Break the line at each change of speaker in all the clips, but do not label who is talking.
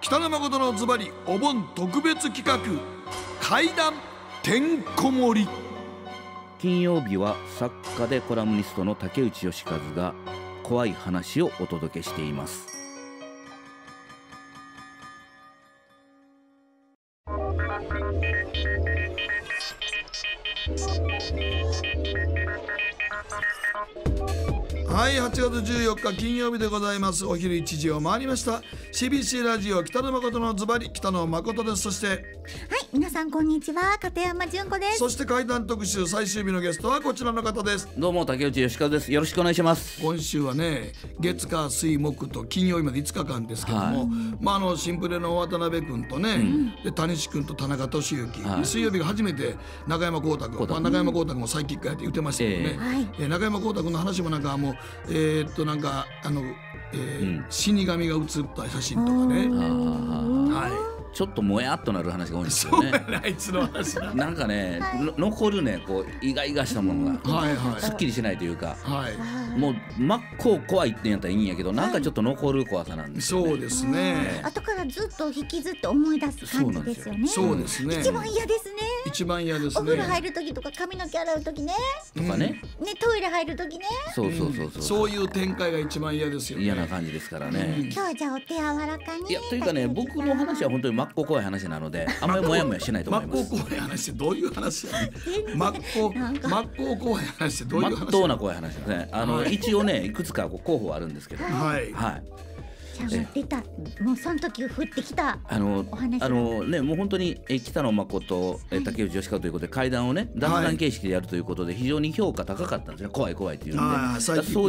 北野誠のズバリお盆特別企画怪談
てんこ盛り金曜日は作家でコラムニストの竹内義和が怖い話をお届けしています
はい8月14日金曜日でございますお昼1時を回りました CBC ラジオ北野誠のズバリ北野誠ですそしてはい
皆さんこんにちは片山純子ですそし
て怪談特集最終日のゲストはこちらの方ですどうも竹内よし和ですよろしくお願いします今週はね月火水木と金曜日まで5日間ですけども、はい、まああのシンプルの渡辺君とね、うん、で谷志君と田中俊之、はい、水曜日が初めて中山光太君、まあ、中山光太君もサイキックやって言ってましたけどね、はい、え中山光太君の話もなんかもうえー、っとなんかあの、えー、うん、死神が写った写真とかね。はいちょっともやっとなる
話が多いんですよね。あいつの話なんかね、残るねこうイガイガしたものが、はいはい、すっきりしないというか、はい、もう真っ向怖いってんやったらいいんやけど、なんかちょっと
残る怖さなんですよ、ね、そうですね。後
からずっと引きずって思い出す感じですよね。そうですね。一番嫌ですね。
一番嫌ですね。お風呂入
る時とか髪の毛洗う時ね。とかね。ねトイレ入る時ね。そうそう
そうそう。そういう展開が一番嫌ですよ、ね。嫌な感じ
ですからね。
今日じゃお手柔らかに。いやというかね僕の話は
本当に真っ向怖い話なのであんまりもやもやしないと思います。真っ向怖い話どういう話や真っ向真っ向怖い話どういう話真っ当な怖い話ですね。あの、はい、一応ねいくつかこう候補あるんですけど、はい、はい、
上がってた、もうその時降ってきた
あのあのねもう本当にえ北野誠、え竹内義和ということで階段をね弾丸形式でやるということで非常に評価高かったんですね怖い怖いっていうのでそういうそ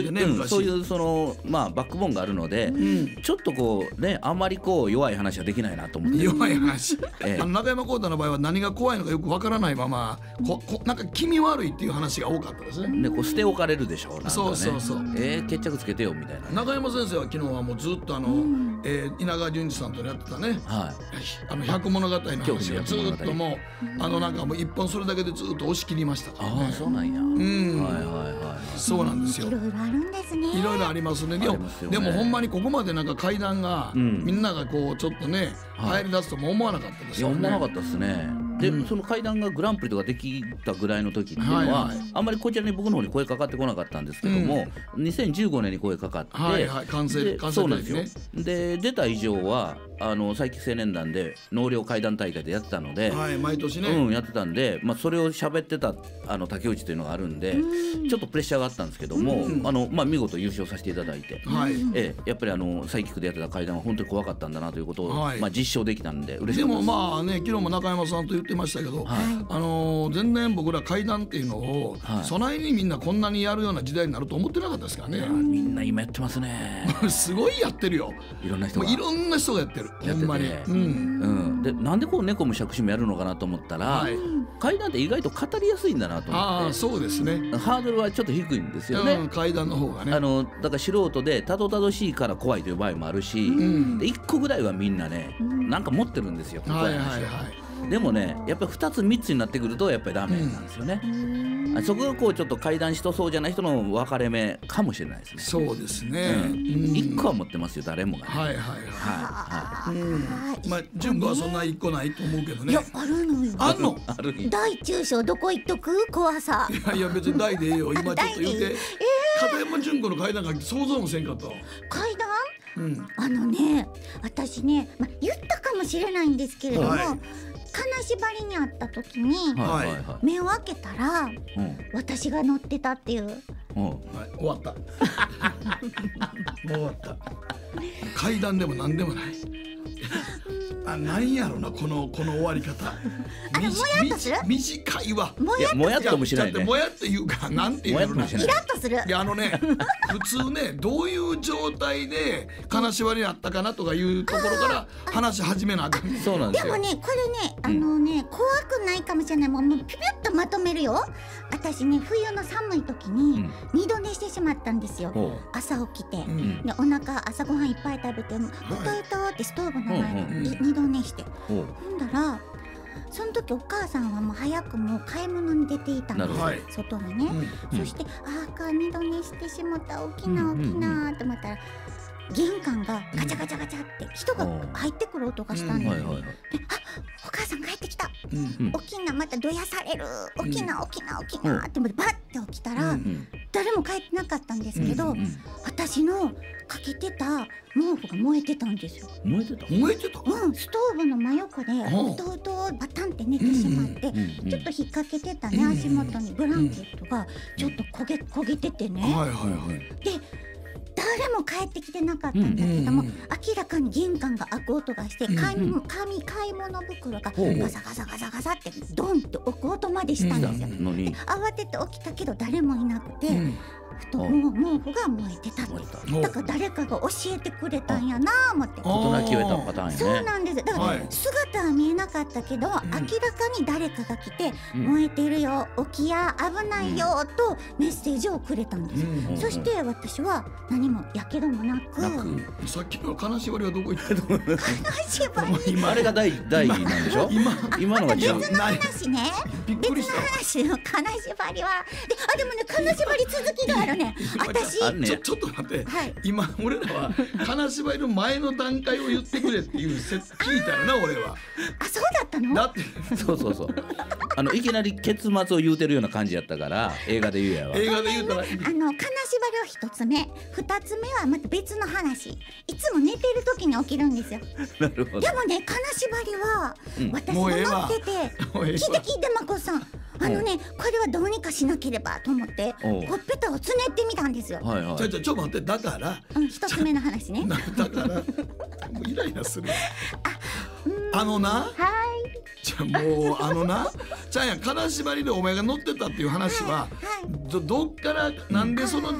ういうそのまあバックボーンがあるので、ちょっとこうねあんまりこう弱い話はできないなと思って弱い話、え
中山浩太の場合は何が怖いのかよくわからないままここなんか気味悪いっていう話が多かったですねねこう捨て置かれるでしょうか、ね、そうそうそうえ決着つけてよみたいな、中山先生は昨日はもうずっとあの、うん、えー、稲川淳二さんとやってたね、はい、あの百物語の話がずっともうあのなんかもう一本それだけでずっと押し切りましたから、ね、あそうなんや、うん、はいはいはいそうなんですよいろ
いろあるんですね
いろいろありますね、ね、でもほんまにここまでなんか階段が、うん、みんながこうちょっとね、はい、入り出すとも思わなかったですよね思わなかったですね
で、うん、その階段がグランプリとかできたぐらいの時っていうのは、はいはい、あんまりこちらに僕の方に声かかってこなかったんですけども、うん、2015年に声かかって、はいはい、完成完成、ね、ですで出た以上はあの最近青年団で納涼会談大会でやってたので、はい、毎年ね、うん、やってたんで、まあ、それを喋ってたあの竹内というのがあるんでちょっとプレッシャーがあったんですけども、あのまあ、見事優勝させていただいて、はい、えやっぱりあのサでやってた会談は本当に怖かったんだなということを、はい、まあ、実証できたんで嬉しいでもま
あね昨日も中山さんと言っってましたけど、はい、あの前年僕ら会談っていうのを、はい、備えにみんなこんなにやるような時代になると思ってなかったですからねみんな今やってますね すごいやってるよ
いろんな人がいろんな
人がやってるやってほんまに、うんう
ん、で
なんでこう猫
も杓子もやるのかなと思ったら、はい、階段って意外と語りやすいんだなと思ってああそうですねハードルはちょっと低いんですよね、うん、階段の方がねあのだから素人でたどたどしいから怖いという場合もあるし、うん、で1個ぐらいはみんなね、なんか持ってるんですよ怖い話、はいはいはいでもねやっぱり2つ3つになってくるとやっぱりダメなんですよね、うん、そこがこうちょっと階段しとそうじゃない人の分かれ目かもしれないですねそうですね、うん、1個は持っ
てますよ誰もが、ね、はいはいはいはい、うん、まあ純子はそんな1個ないと思うけどねいや
あるのよあんの
ある大
中小どこ行っとく怖さ
いやいや別に大でいいよ今ちょっと言うて、片山純子の階段が想像もせんかった階段うん、
あのね私ね、まあ、言ったかもしれないんですけれども、はい金縛りにあった時に、目を開けたら、私が乗ってたっていう。
はい、終わった。もう終わった。階段でも何でもないあ何やろうなこのこの終わり方あのもやっとする短いわもやもやっともしないねもやっていうかなんていうのかイラッとするいやあのね普通ねどういう状態で金縛りにあったかなとかいうところから話し始めなあかんそうなんですでもねこ
れねあのね、うん、怖くないかもしれないもうピュピュッとまとめるよ私ね冬の寒い時に二度寝してしまったんですよ、うん、朝起きて、うん、でお腹朝ごはん飯いっぱい食べても「歌歌」ってストーブの前で二度寝してほんだらその時お母さんはもう早くもう買い物に出ていたんです外にね、そして「ああか二度寝してしもた起きな起きな」と思ったら「玄関がガチャガチャガチャって人が入ってくる音がしたんで、すんあお母さん帰ってきた、うん、起きなまたどやされる起きな起きな起きなって思ってバッて起きたら、誰も帰ってなかったんですけど、私のかけてた毛布が燃えてたんですよ燃えてた燃えてたうんストーブの真横でうとうとバタンって寝てしまって、うんうんちょっと引っ掛けてたね足元にブランケットがちょっと焦げ焦げててね、はいはい
はいで
誰も帰ってきてなかったんだけども、うん、明らかに玄関が開く音がして、うん、買い紙買い物袋がガサガサガサガサってドンって置く音までしたんですよ。
で慌
てて起きたけど誰もいなくて、くと、う毛布が燃えてたってだから誰かが教えてくれたんやな思って事なきを得たパターンやねそうなんですだから、姿は見えなかったけど、う明らかに誰かが来て、う燃えてるよ起きや危ないよ、とメッセージをくれたんで
す、うそして
私は何もやけどもなく
さっきの金縛りはどこ行ったと思います金縛りあれが第第なんでしょ今今のが別の話
ね別の話の金縛りはであでもね金縛り続きがあるよね。
私ちょちょっと待って、はい、今俺らは金縛りの前の段階を言ってくれっていう説聞いたよな俺は。あそうだった
の？だってそうそうそう。あのいきなり結末を言うてるような感じやったから映画で言うやわ。映画で言うたら。あの金縛
りは一つ目、二つ目はまた別の話。いつも寝てる時に起きるんですよ。
なるほど。でも
ね金縛りは、う私も待ってて、聞いて聞いてまこさん。あのね、これはどうにかしなければと思ってほっぺたをつねってみたんですよ。はいはい、ち
ょちょちょ待ってだから、
うん、一つ目の話ね。だから
イライラする。ああのなはいじゃもうあのなち ゃんや金縛りでお前が乗ってたっていう話は、どどっからなんでその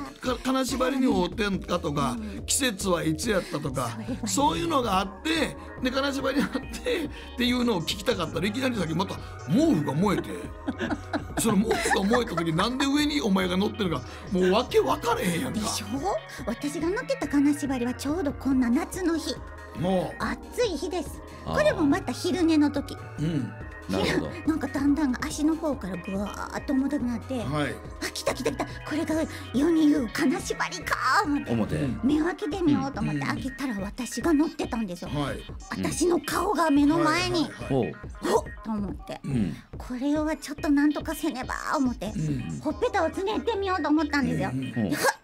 金縛りに追ってんかとか季節はいつやったとかそういうのがあってで金縛りあってっていうのを聞きたかったらいきなりさっきまた毛布が燃えて その毛布が燃えた時なんで上にお前が乗ってるかもう訳分かれへんやんか。でし
ょ私が乗ってた金縛りはちょうどこんな夏の日もう暑い日ですこれもまた昼寝の時、
うん、なるほど
なんかだんだん足の方からぐわーっと重たくなって、はい、あ来た来た来たこれが世に言う金縛りかー思って目を開けてみようと思って、うん、開けたら私が乗ってたんですよ、はい、私の顔が目の前に、うん、ほっと思って、うん、これはちょっとなんとかせねば思って、ほっぺたをつねってみようと思ったんですよ、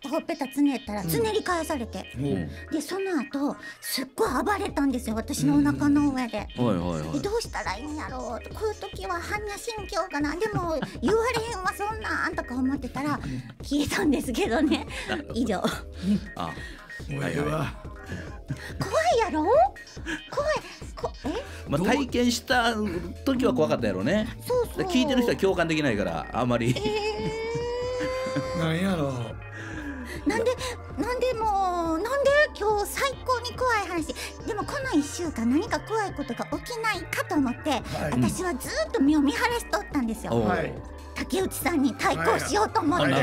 ほっぺたつねったらつねり返されて、うん、でその後すっごい暴れたんですよ私のお腹の上で、
うんど
うしたらいいんやろうとこう時は般若心経かなでも言われへんわそんなんとか思ってたら消えたんですけどね以上。
あ俺は
怖いやろ怖い
こえ、まあ、体験した時は怖かったやろねそうそう聞いてる人は共感できないからあんまり、
え
ー、なんやろ
なんでなんでもうなんで今日最高に怖い話でもこの1週間何か怖いことが起きないかと思って、はい、私はずっと身を見晴らしとったんですよ。竹内さんに対抗しようと思って、
は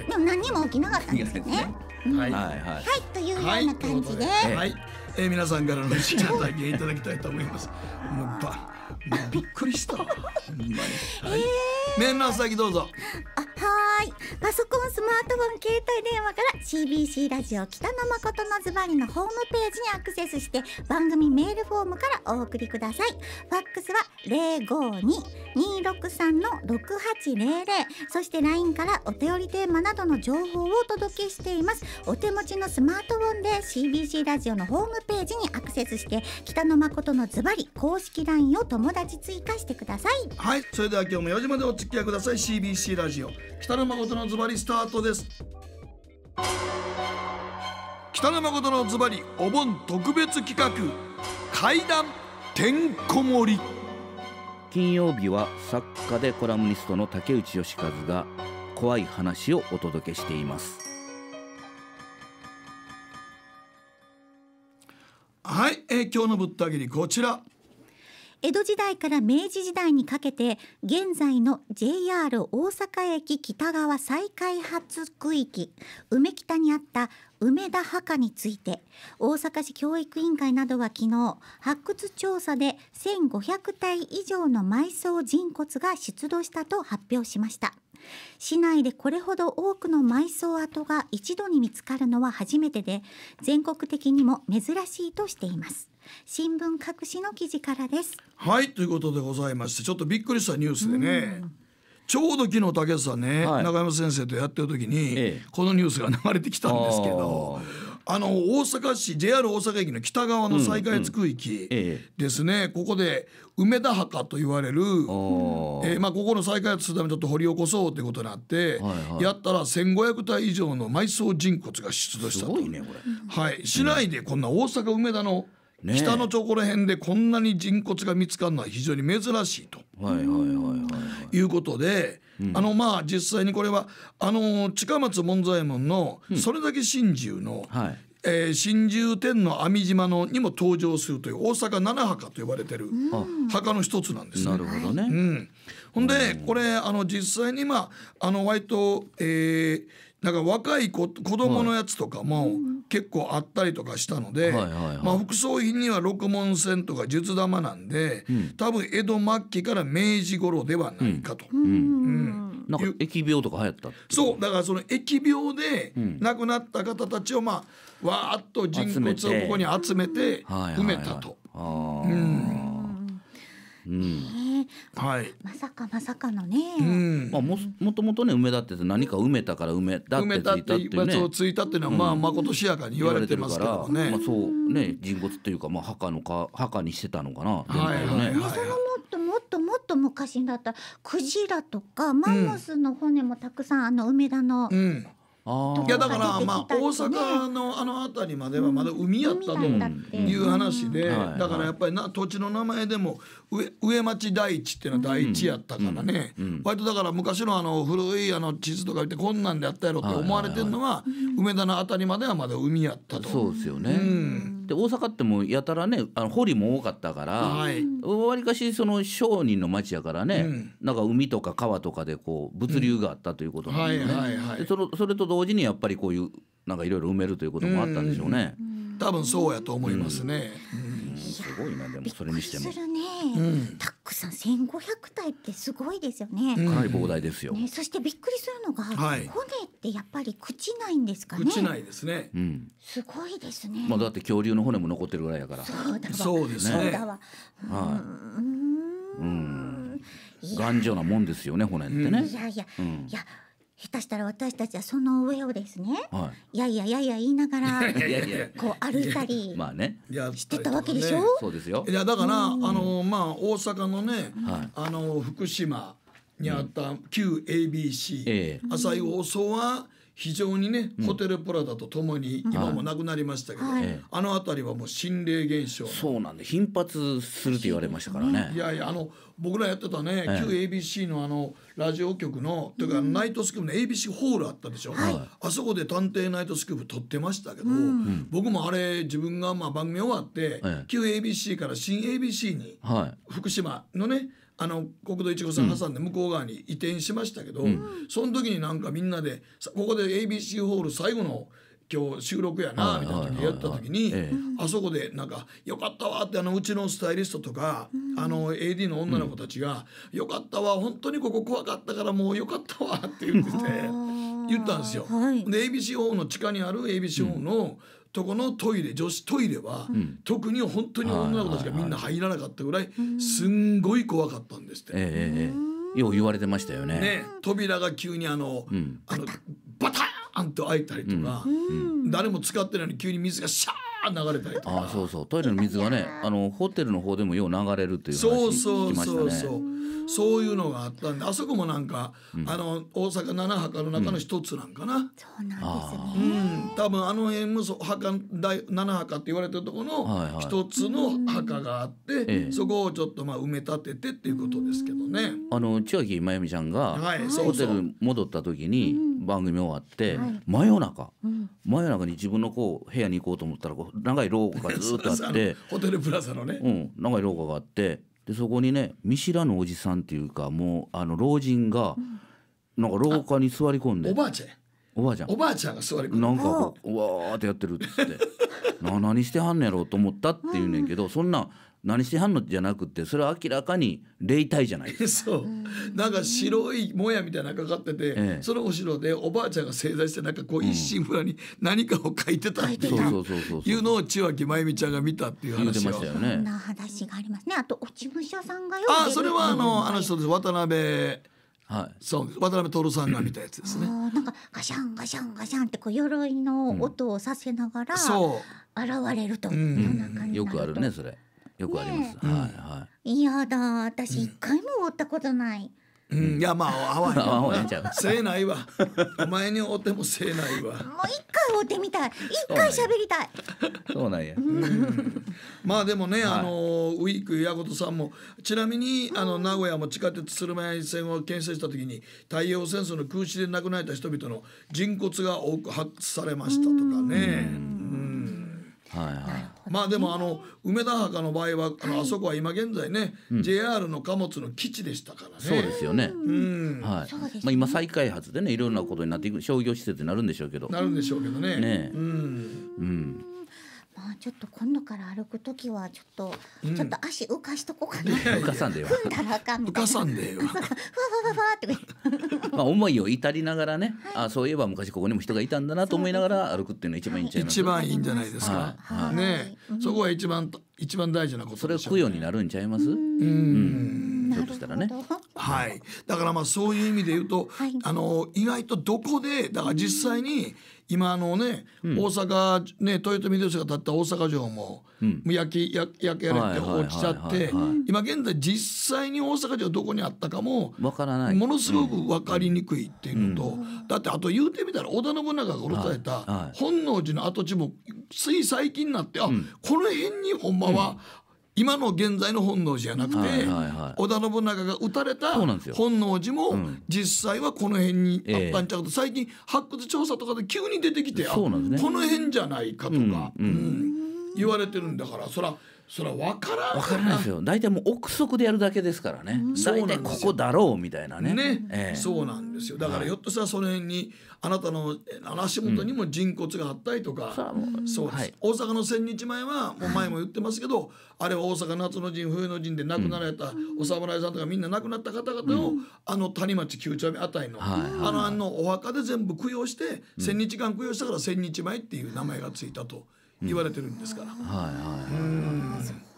い
でも何も起きなかったんですよね。
は
いというような感じで、はい、
えー、皆さんからの時間だけいただきたいと思います。もうばびっくりした。ほん先どうぞ。
あはい。パソコン、スマートフォン、携帯電話から CBC ラジオ北野誠のズバリのホームページにアクセスして番組メールフォームからお送りください。ファックスは052-263-6800そして LINE からお手りテーマなどの情報をお届けしています。お手持ちのスマートフォンで CBC ラジオのホームページにアクセスして北野誠のズバリ公式 LINE をとも友達追
加してくださいはいそれでは今日も4時までお付き合いください CBC ラジオ北野誠のズバリスタートです北野誠のズバリお盆特別企画階段てんこ盛り
金曜日は作家でコラムニストの竹内義和が怖い話
をお届けしていますはい、えー、今日のぶった切りこちら
江戸時代から明治時代にかけて現在の JR 大阪駅北側再開発区域梅北にあった梅田墓について大阪市教育委員会などは昨日発掘調査で1500体以上の埋葬人骨が出土したと発表しました市内でこれほど多くの埋葬跡が一度に見つかるのは初めてで全国的にも珍しいとしています新聞各紙の記事からです
はいということでございましてちょっとびっくりしたニュースでね、ちょうど昨日竹内さんね、はい中山先生とやってる時に、ええこのニュースが流れてきたんですけどあの大阪市 JR 大阪駅の北側の再開発区域ですね、ここで梅田墓と言われる、えーまあ、ここの再開発するためにちょっと掘り起こそうということになって、はいはいやったら1,500体以上の埋葬人骨が出土したといい、市内でこんな大阪梅田のね、北の町こら辺でこんなに人骨が見つかるのは非常に珍しいと。はいはいはいはい、いうことで、うん、あのまあ実際にこれはあの近松門左衛門のそれだけ真珠の、うん、はいえー、真珠天の網島のにも登場するという大阪七墓と呼ばれてる墓の一つなんです、ね、なるほどね、うん、ほんでこれあの実際にまああの割と、えー、だから若い子子供のやつとかも結構あったりとかしたので、まあ、副葬品には六文銭とか術玉なんで、うん、多分江戸末期から明治頃ではないかと。うん、うんうんか疫病とか流行ったそうだからその疫病で亡くなった方たちをまあわーっと人骨をここに集めて埋めた
と。はいはいはい、うんうん、はい、
まさかまさかのね、う
んまあ、ももともとね梅田って何か埋めたから埋めだってついたっていうねをついたっていうのは、まあまことしやかに言われてますけどね、まあ、そうね人骨っていうか、まあ、墓のか墓にしてたのかな、はいはいはい、そもっ
ともっともっと昔だったクジラとかマンモスの骨もたくさん、あの梅田の、うん
いやだからまあ大阪のあの辺りまではまだ海やったという話でだからやっぱりな土地の名前でも上上町第一っていうのは第一やったからね、う割とだから昔のあの古いあの地図とか見てこんなんであったやろって思われてるのは梅田の辺りまではまだ海やっ
たと。そうですよね、うんで大阪ってもやたらねあの堀も多かったからわり、
はい、かしその商
人の町やからね、うん、なんか海とか川とかでこう物流があったということなんですね、うはいはい、そのそれと同時にやっぱりこういうなんかいろいろ埋めるということもあったんでしょうね。うん、多分
そうやと思いますね、うんすごいなでもそれにしても。するね、た
くさん千五百体ってすごいですよね。かなり膨大ですよ、そしてびっくりするのが、はい、骨ってやっぱり朽ちないんですかね。朽ないで
すね。うん、
すごいですね。まあだ
って恐竜の骨も残ってるぐらいやから。そうだわ。そうですね。だわ。は
い。
うん。頑丈なもんですよね骨ってね。いやいや、い
や。下手したら私たちはその上をですね、はい、いやいやいや言いながら こう歩いたり
してたわけでしょ、ね、そうですよいやだから、あのまあ大阪のね、はい、あの福島にあった旧 ABC、うん、ええ、朝日放送は、うん非常にね、ホテルプラザとともに今もなくなりましたけど、はい、あの辺りはもう心霊現象そうなんで頻発するって言われましたからねいやいやあの僕らやってたね、旧 ABC のあのラジオ局のというかナイトスクープの ABC ホールあったでしょ、はい、あそこで「探偵ナイトスクープ」撮ってましたけど、うん、僕もあれ自分がまあ番組終わって、旧 ABC から新 ABC に、はい、福島のねあの国道1号線挟んで向こう側に移転しましたけど、うん、その時になんかみんなでここで ABC ホール最後の今日収録やなみたいな時やった時にあそこでなんか「よかったわ」ってあのうちのスタイリストとかあの AD の女の子たちが「よかったわ本当にここ怖かったからもうよかったわ」って言ってて。言ったんですよ。で ABC ホールの地下にある ABC ホールのとこのトイレ女子トイレは、うん、特に本当に女の子たちがみんな入らなかったぐらいすんごい怖かったんですっ
て。ええ、よう言われてましたよね。ね
扉が急にあの,、あのバターンと開いたりとか、誰も使ってないのに急に水がシャーー流れたりと
かあそうそうトイレの水がねあのホテルの方でもよう流れるという話そうそうそうそう
そういうのがあったんであそこもなんか、うん、あの大阪七墓の中の一つなんかな、うん、そうなんですね、うん、多分あの辺もそ墓大七墓って言われてるところの一つの墓があって、はいはい、そこをちょっとまあ埋め立ててっていうことですけどね、ええ、
あの千秋真由美ちゃんが、はい、ホテル戻った時に、番組終わって、はい、真夜中、うん、真夜中に自分のこう部屋に行こうと思ったらこう長い廊下がずっとあって ホテ
ルプラザのね、うん、
長い廊下があってでそこにね見知らぬおじさんっていうかもうあの老人が、うん、なんか廊下に座り込んでおばあちゃんおばあちゃんおばあちゃんが座り込んでなんかこうわーってやってるっつって な何してはんねやろうと思ったっていうねんけど、うん、そんな何しはんのじゃなくてそれは明らかに霊体じゃない
ですかそうなんか白いもやみたいなのかかってて、ええ、その後ろでおばあちゃんが正座してなんかこう一心不乱に何かを書いてたっていう,、のを千秋真由美ちゃんが見たっていう話をよね。な
話がありますねあと落ち武者さんがよあそれはあの、あの
人です渡辺はい、そう渡辺徹さんが見たやつですね。なん
かガシャンガシャンガシャンってこう鎧の音をさせながら
現れると、うん、よくあるねそれ。よくあります。はいは
い。いやだ、私一回も追ったことない。
うん、いやまあ合わへん合わへんちゃうせないわお前に追ってもせないわもう一
回追ってみたい一回喋りたい
そうなんや、まあでもね、あのウィークやことさんもちなみにあの名古屋も地下鉄鶴舞線を建設した時に太陽戦争の空襲で亡くなった人々の人骨が多く発掘されましたとかね、はいはい、まあでもあの梅田墓の場合はあの、あそこは今現在ね、うん、JR の貨物の基地でしたからね。そうですよね。はい。まあ今
再開発でねいろんなことになっていく商業施設になるんでしょうけど。なるんでしょうけどね。ね。うん。うん。
まあち
ょっと今度から歩くときはちょっと、うん、ちょっと足浮かしとこうかな。
浮かさんでよ。踏ん
だらあかんみたいな。浮かさんでよ。ふわふわふわって。
まあ思いを至りながらね、はい、あそういえば昔ここにも人がいたんだなと思いながら歩くっていうのが一番いいんじゃない一番いいんじゃないですか。はい、ね、
うん、そこは一番一番大事なこと、ね、それは供養になるんちゃいます？うん。うんょっとしたらね。はい。だからまあそういう意味で言うと、はい、あの意外とどこでだから実際に今あのね、うん、大阪ね豊臣秀吉が建った大阪城も、うん、焼き焼焼けられて落ちちゃって今現在実際に大阪城どこにあったかもからないものすごく分かりにくいっていうのと、うん、だってあと言うてみたら織田信長が殺された本能寺の跡地もつい最近になって、あ、うん、この辺にほんまは今の現在の本能寺じゃなくて、はいはいはい、織田信長が撃たれた本能寺も実際はこの辺にあったんちゃうと、うん、最近発掘調査とかで急に出てきて、ね、この辺じゃないかとか、うんうん、言われてるんだからそらそれは分から
ん分からないですよ大体もう憶測でやるだけですからね、うん、大体ここだろうみたいなねね、ええ、そうなん
ですよだからひょっとしたらその辺にあなたの足元にも人骨があったりとか、うん、そうです、はい、大阪の千日前はもう前も言ってますけど、はい、あれは大阪夏の陣冬の陣で亡くなられたお侍さんとかみんな亡くなった方々を、うん、あの谷町九丁目あたりの、はいあのあのお墓で全部供養して、千日間供養したから千日前っていう名前がついたと。言われてるんですから。はいはいはい、はい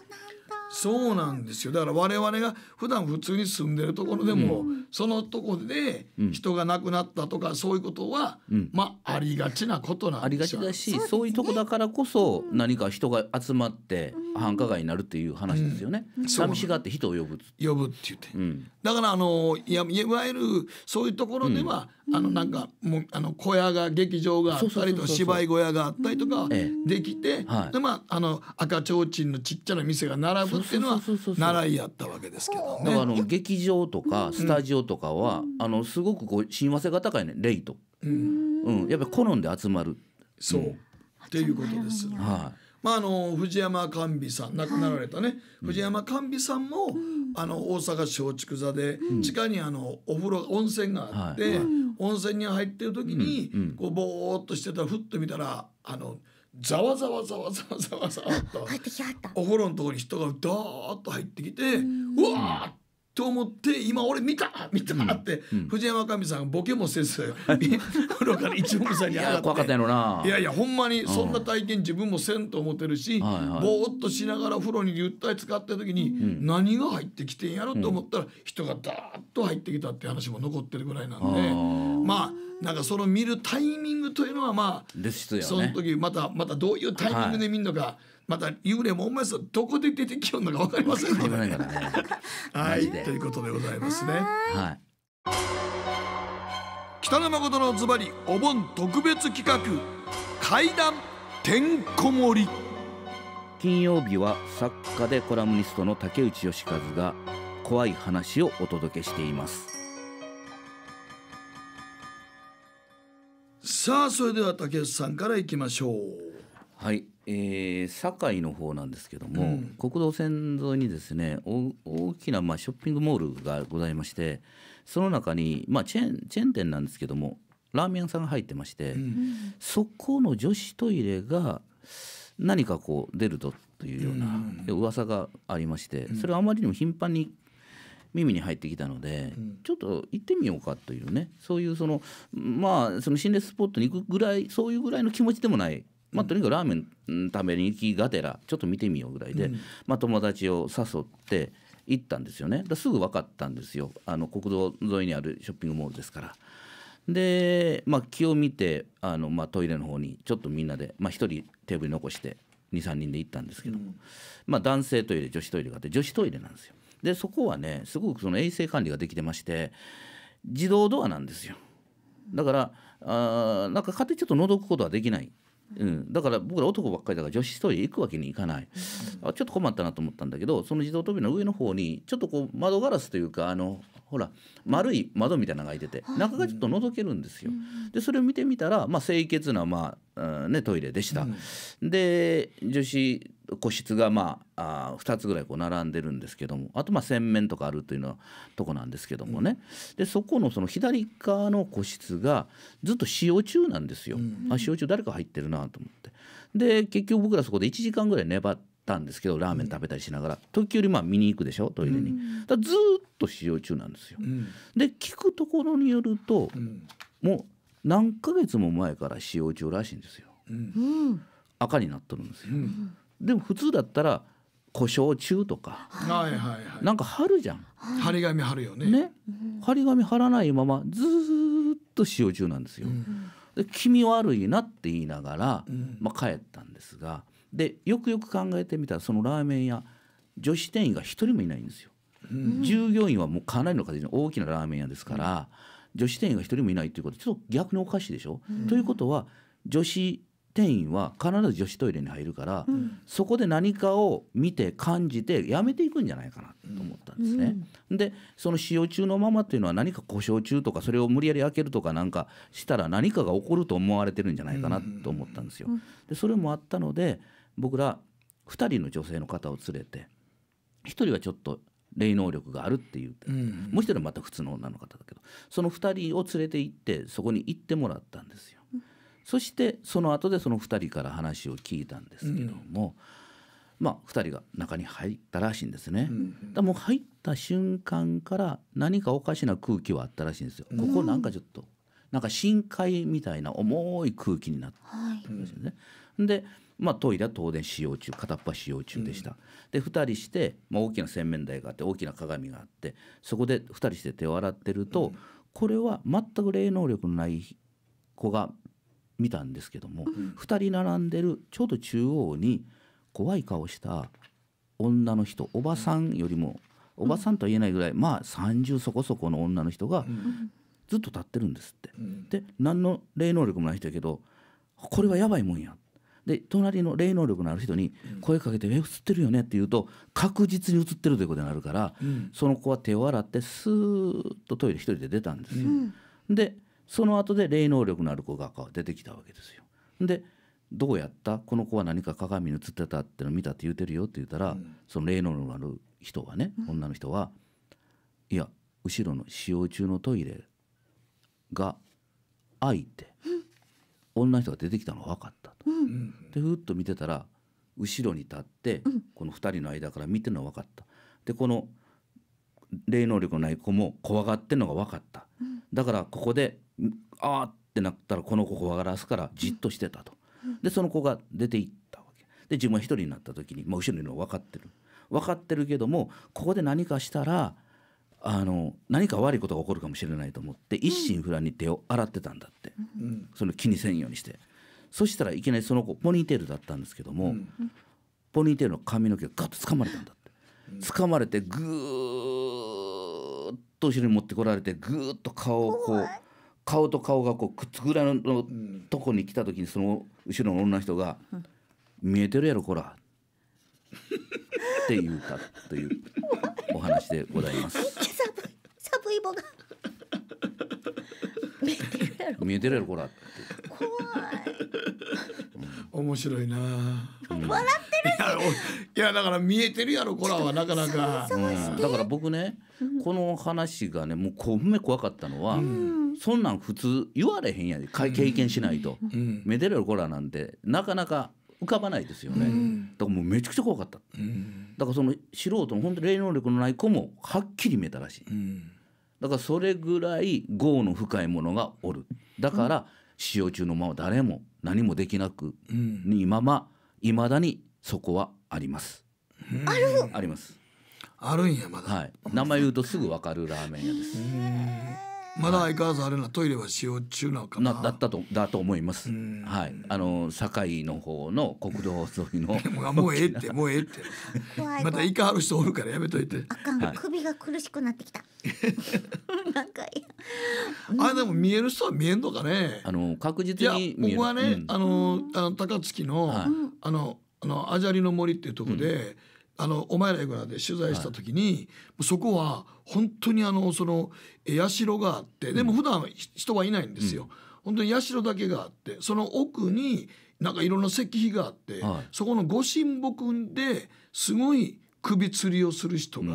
そうなんですよだから我々が普段普通に住んでるところでも、うん、そのところで人が亡くなったとか、そういうことは、うん、まあありがちなことなんですありがちだしそう、ね,、いうとこだからこそ
何か人が集まって繁華街になるっていう話ですよね。うん、寂しがって人を呼ぶ呼ぶって言
って、うん、だからあのいやいわゆるそういうところでは、あのなんかもうあの小屋が劇場があったりと芝居小屋があったりとかできて、はい、でまああの赤ちょうちんのちっちゃな店が並ぶっていうのは習いやったわけですけどね。だからあ
の劇場とかスタジオとかは、あのすごくこう親和性が高いねレイと、うんうん、やっぱり好んで集まる。
そう、っていうことです。はい、まあ、あの藤山寛美さん亡くなられたね、はい、藤山寛美さんも、うん、あの大阪松竹座で、うん、地下にあのお風呂温泉があって、はい、温泉に入ってる時に、うん、こうぼーっとしてたらふっと見たらあの。ざわざわざわざわざわざわと入ってきはったお風呂のところに人がダーッと入ってきてうわーっと思って今俺見た見たって、うんうん、藤山神さんボケもせず風呂から一目散に上がって怖か
ったないやいやほんまにそんな
体験自分もせんと思ってるし、ぼーっとしながら風呂にゆったり使った時に、うん、何が入ってきてんやろと思ったら人がダーッと入ってきたって話も残ってるぐらいなんで。まあなんかその見るタイミングというのはまあ、ね、その時またまたどういうタイミングで見るのか、はい、また幽霊もお前さどこで出てきよるのか分かりませんね。ねはいということでございますね。
はい
北野誠のズバリお盆特別企画てんこ盛り
金曜日は作家でコラムニストの竹内義和が怖い話をお届けしています
さあそれでは竹内さんからいきましょうはいえー、堺の方なんですけども、うん、
国道線沿いにですね大きなまあショッピングモールがございましてその中に、まあ、チェーンチェーン店なんですけどもラーメン屋さんが入ってまして、うん、そこの女子トイレが何かこう出るとというような噂がありまして、それはあまりにも頻繁に耳に入ってきたので、うん、ちょっと行ってみようかというねそういうそのまあその心霊スポットに行くぐらいそういうぐらいの気持ちでもない。まあ、とにかくラーメン食べに行きがてらちょっと見てみようぐらいで、うん、まあ、友達を誘って行ったんですよねすぐ分かったんですよあの国道沿いにあるショッピングモールですから。で、まあ、気を見てあの、まあ、トイレの方にちょっとみんなで、まあ、1人テーブル残して23人で行ったんですけども、うん、まあ、男性トイレ女子トイレがあって女子トイレなんですよ。でそこはねすごくその衛生管理ができてまして自動ドアなんですよだからあなんか勝手にちょっと覗くことはできないうん、だから僕ら男ばっかりだから女子トイレ行くわけにいかない、うん、あちょっと困ったなと思ったんだけどその自動扉の上の方にちょっとこう窓ガラスというかあのほら丸い窓みたいなのが開いてて、中がちょっと覗けるんですよ。うん、でそれを見てみたら、まあ、清潔な、まあね、トイレでした。うん、で女子個室がまああ2つぐらいこう並んでるんですけどもあとまあ洗面とかあるというのはとこなんですけどもね、うん、でそこのその左側の個室がずっと使用中なんですよ、うん、あ使用中誰か入ってるなと思ってで結局僕らそこで1時間ぐらい粘ったんですけどラーメン食べたりしながら、時折まあ見に行くでしょトイレに、だずっと使用中なんですよ、で聞くところによると、もう何ヶ月も前から使用中らしいんですよ、赤になっとるんですよ、でも普通だったら故障中とか、はいはいはい、なんか貼るじゃん、
は張り紙貼るよね
ね、張り紙貼らないままずっと使用中なんですよ、うん、で気味悪いなって言いながら、まあ、帰ったんですがでよくよく考えてみたらそのラーメン屋女子店員が一人もいないんですよ、うん、従業員はもうかなりの数の大きなラーメン屋ですから、女子店員が一人もいないということちょっと逆におかしいでしょ、うん、ということは女子店員は必ず女子トイレに入るから、うん、そこで何かを見て感じてやめていくんじゃないかなと思ったんですね。うん、でその使用中のままっていうのは何か故障中とかそれを無理やり開けるとかなんかしたら何かが起こると思われてるんじゃないかなと思ったんですよ。でそれもあったので僕ら2人の女性の方を連れて1人はちょっと霊能力があるっていう、うん、もう一人はまた普通の女の方だけどその2人を連れて行ってそこに行ってもらったんですよ。そしてその後でその2人から話を聞いたんですけども、うん、まあ、2人が中に入ったらしいんですね。うん、だもう入った瞬間から何かおかしな空気はあったらしいんですよ。ここなんかちょっとなんか深海みたいな重い空気になったんですよね。はい、で、まあ、トイレは東電使用中片っ端使用中でした。うん、で2人して、まあ、大きな洗面台があって大きな鏡があってそこで2人して手を洗ってると、これは全く霊能力のない子が見たんですけども、うん、2人並んでるちょうど中央に怖い顔した女の人おばさんよりもおばさんとは言えないぐらい、まあ30そこそこの女の人がずっと立ってるんですって。うん、で何の霊能力もない人やけどこれはやばいもんや。で隣の霊能力のある人に声かけて「え映ってるよね」って言うと確実に映ってるということになるから、うん、その子は手を洗ってスーッとトイレ一人で出たんですよ。うん、でその後で霊能力のある子が出てきたわけですよ。でどうやったこの子は何か鏡に映ってたっての見たって言うてるよって言ったら、うん、その霊能力のある人はね、女の人は「いや後ろの使用中のトイレが開いて、女の人が出てきたのが分かったと」でふっと見てたら後ろに立って、この2人の間から見てるのが分かった。でこの霊能力のない子も怖がってるのが分かった。だからここでああってなったらこの子怖がらすからじっとしてたと、でその子が出ていったわけで自分は一人になった時に、まあ、後ろにいるの分かってる分かってるけどもここで何かしたらあの何か悪いことが起こるかもしれないと思って一心不乱に手を洗ってたんだって、うん、その気にせんようにしてそしたらいきなりその子ポニーテールだったんですけども、うん、ポニーテールの髪の毛がガッと掴まれたんだって、うん、掴まれてぐーっと後ろに持ってこられてぐーっと顔をこう。顔と顔がこうくっつくぐらいのとこに来た時にその後ろの女の人が「見えてるやろこら」って言うたというお話でございます。寒
い寒いが
見えてるやろこらって怖い、
うん面白いな。笑ってるいやだから見えてるやろコラはなかなか。だから僕ね、
この話がねもうこうめ怖かったのは、うん、そんなん普通言われへんやで経験しないと、うん、るデルコラなんてなかなか浮かばないですよね、うん、だからもうめちゃくちゃ怖かった、うん、だからその素人の本当に霊能力のない子もはっきり見えたらしい、うん、だからそれぐらい業の深いものがおるだから、使用中のまま誰も何もできなくにままいまだにそこはあります。あるあります。あるんやまだ。はい。名前言うとすぐわかるラーメン屋で
す。まだ相変わらずあれなトイレは使用中なのかなだった
とだと思います。はい、あの堺の方の国道沿いの もうええって
もうええってまたいかはる人おるからやめといて。あ
か
ん、首が苦しくなってきた。
なんかあでも見える人は見えんのかね。あの確実に僕はね、あのあの高槻の、はい、あのあのアジャリの森っていうところで。あのお前らいくらで取材した時に、はい、そこは本当にあのその社があってでも普段人はいないんですよ、うん、本当に社だけがあってその奥になんかいろんな石碑があって、はい、そこの御神木ですごい首吊りをする人が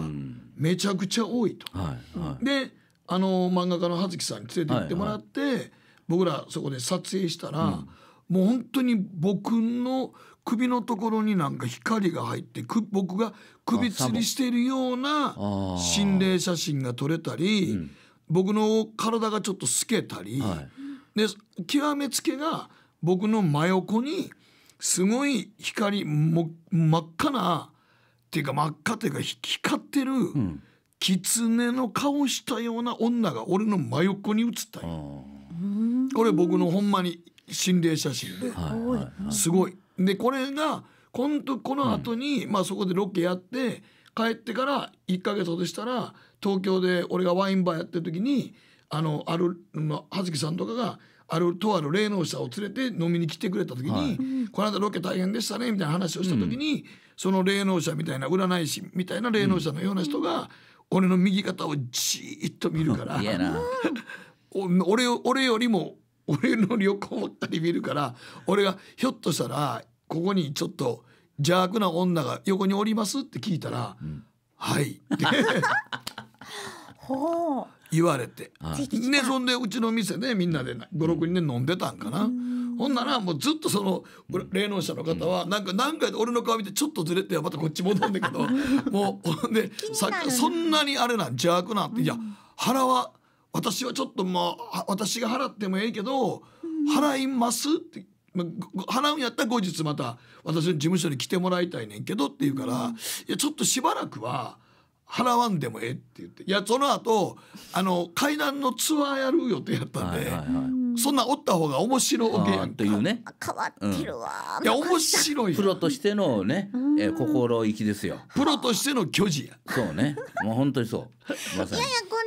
めちゃくちゃ多いと。はいはい、であの漫画家の葉月さんに連れて行ってもらって、はいはい、僕らそこで撮影したら、うん、もう本当に僕の首のところになんか光が入ってく僕が首吊りしているような心霊写真が撮れたり、うん、僕の体がちょっと透けたり、はい、で極めつけが僕の真横にすごい光も真っ赤なっていうか真っ赤っていうか光ってる、狐の顔したような女が俺の真横に映ったこれ僕のほんまに心霊写真で、はいはい、すごい。でこれがこんとこの後に、まあそこでロケやって帰ってから1か月ほどしたら東京で俺がワインバーやってる時にあのある葉月さんとかがあるとある霊能者を連れて飲みに来てくれた時に、はい、この間ロケ大変でしたねみたいな話をした時に、うん、その霊能者みたいな占い師みたいな霊能者のような人が、俺の右肩をじっと見るから 俺俺よりも俺の旅行ばっかり見るから俺がひょっとしたらここにちょっと邪悪な女が横におりますって聞いたら「はい」っ て言われて、ね、そんでうちの店でみんなで56人で飲んでたんかな。ほんならもうずっとその霊能者の方はなんか何回俺の顔見てちょっとずれてまたこっち戻んだけど もうほんでそんなにあれなん邪悪なんて、いや腹は私はちょっとまあ私が払ってもええけど、払いますって払うんやったら後日また私の事務所に来てもらいたいねんけどって言うから、うん、いやちょっとしばらくは払わんでもええって言っていやその後あの階段のツアーやる予定やったんで、はいはいはいそんなおった方が面白げやんというね変わってるわ、いや面白いプロとしてのね、
え心意気ですよ
プロとしての巨人や
そうねもう本当にそう、いやいやこん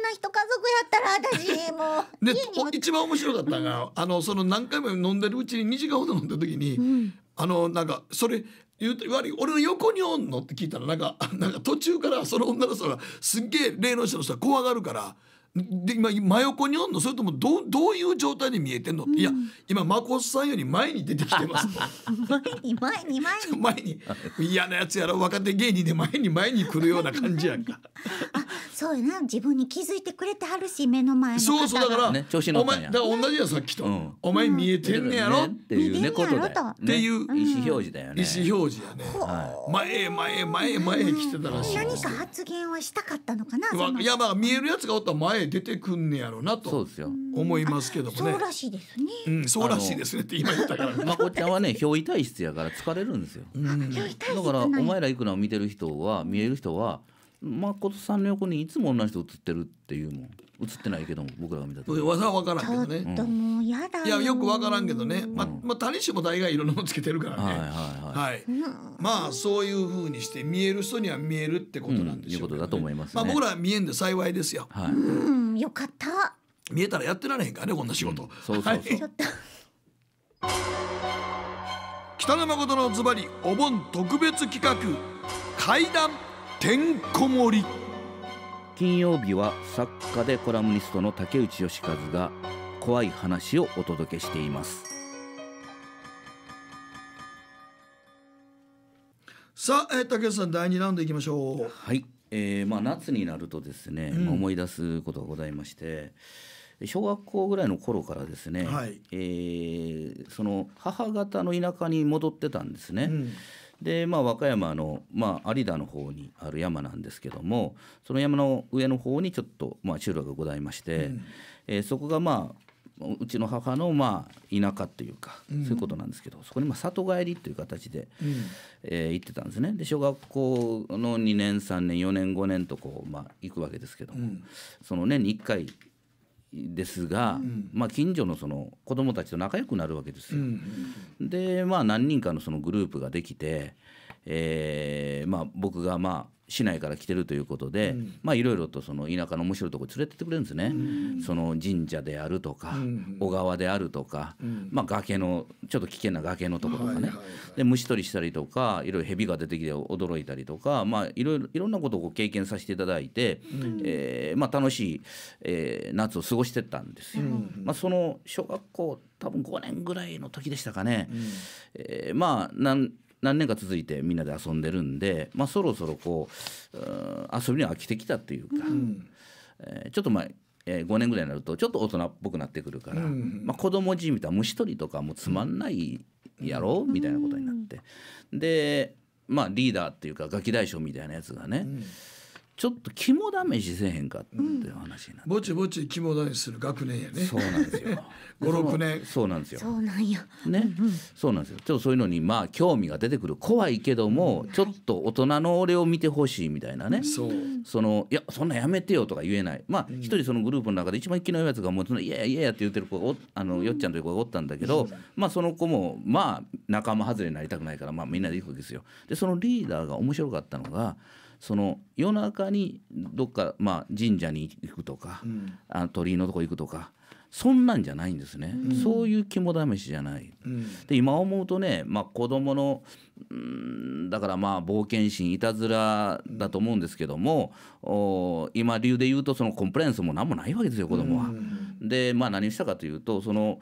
な人家族やったら私も
う で一番面白かったが、あのその何回も飲んでるうちに2時間ほど飲んだ時に、あのなんかそれ言うと悪い俺の横におんのって聞いたらなんかなんか途中からその女の人がすっげえ霊能者の人は怖がるから。で今真横におんのそれともどどういう状態で見えてんの、うん、いや今真子さんより前に出てきてます
前に前に 前に
嫌なやつやろ若手芸人で前に前に来るような感じやんか
そうやな自分に気づいてくれてはるし目の前の方そうそうだから、ね、調子乗おった前んやだから
同じやさっきと、うんお前見えてんねやろ、っていうねことだよねっていう意思表示だよね意思表示やね、前へ前へ前へ前へ来てたらしいで何か
発言はしたかったのかなわそのいやまあ見
えるやつがおったら前へ出てくんねやろうなとそうですよ思いますけどもそねうらしいですね、うん、そうらしいですねって今言ったからまこちゃんはね憑依体質やから疲れるんですよう
ん、だだからお前ら行くのを見てる人は見える人は誠さんの横にいつも同じ人写ってるっていうもん写ってないけども僕らが見た時
わざわからんけどねちょっともうやだいやよくわからんけどね、ままあ谷氏も大概いろんなのつけてるからねはいはい、まあそういうふうにして見える人には見えるってことなんでしょうことだと思いますまあ僕らは見えんで幸いですよ、うん
よかった
見えたらやってられへんからねこんな仕事、そうそうそう、北野誠のズバリお盆特別企画怪談
てんこ盛り金曜日は作家でコラムニストの竹内義和が怖い話をお届けしていますさあ、えー、竹内さん第2ラウンドいきましょうはい、えー、まあ夏になるとですね、うん、思い出すことがございまして小学校ぐらいの頃からですね、はい、えー、その母方の田舎に戻ってたんですね、うんで、まあ、和歌山の、まあ、有田の方にある山なんですけどもその山の上の方にちょっと、まあ、集落がございまして、うん、えー、そこがまあうちの母のまあ田舎というか、そういうことなんですけど、そこにまあ里帰りという形で、うん、えー、行ってたんですねで小学校の2年3年4年5年とこう、まあ、行くわけですけども、うん、その年に1回ですが、うん、まあ、近所のその子どもたちと仲良くなるわけですよ。うんうん、でまあ何人かのそのグループができてえーまあ、僕がまあ市内から来てるということで、まあいろいろとその田舎の面白いところに連れてってくれるんですね、うん、その神社であるとか、うん、小川であるとか、まあ崖のちょっと危険な崖のとことかね、はいはいはい、で虫取りしたりとかいろいろ蛇が出てきて驚いたりとかまあいろいろいろんなことをこ経験させていただいて、うん、えー、まあ、楽しい、えー、夏を過ごしてたんですよ。まあ、その小学校多分5年ぐらいの時でしたかね、えー、まあなん何年か続いてみんなで遊んでるんで、まあ、そろそろこう遊びに飽きてきたというか、うん、えー、ちょっと前、えー、5年ぐらいになるとちょっと大人っぽくなってくるから、うん、まあ、子供じみた虫取りとかもつまんないやろ、うん、みたいなことになって、で、まあ、リーダーっていうかガキ大将みたいなやつがね、うんちょっと肝試しせへんかって
いう話になって、ぼちぼち肝試しする学年やねそうなんですよ56
年そうなんですよそうなんよ、ね、そうなんですよちょっとそういうのにまあ興味が出てくる怖いけども、ちょっと大人の俺を見てほしいみたいなね、はい、そのいやそんなやめてよとか言えないまあ一、人そのグループの中で一番気のいいやつがもうそのいやいやいやって言ってる子おあのよっちゃんという子がおったんだけど、まあその子もまあ仲間外れになりたくないからまあみんなで行くわけですよでそのリーダーが面白かったのがその夜中にどっか、まあ、神社に行くとか、うん、あ鳥居のとこ行くとかそんなんじゃないんですね、うん、そういう肝試しじゃない、うん、で今思うとね、まあ、子供のだからまあ冒険心いたずらだと思うんですけども、お今流で言うとそのコンプライアンスも何もないわけですよ子供は。でまあ何したかというとその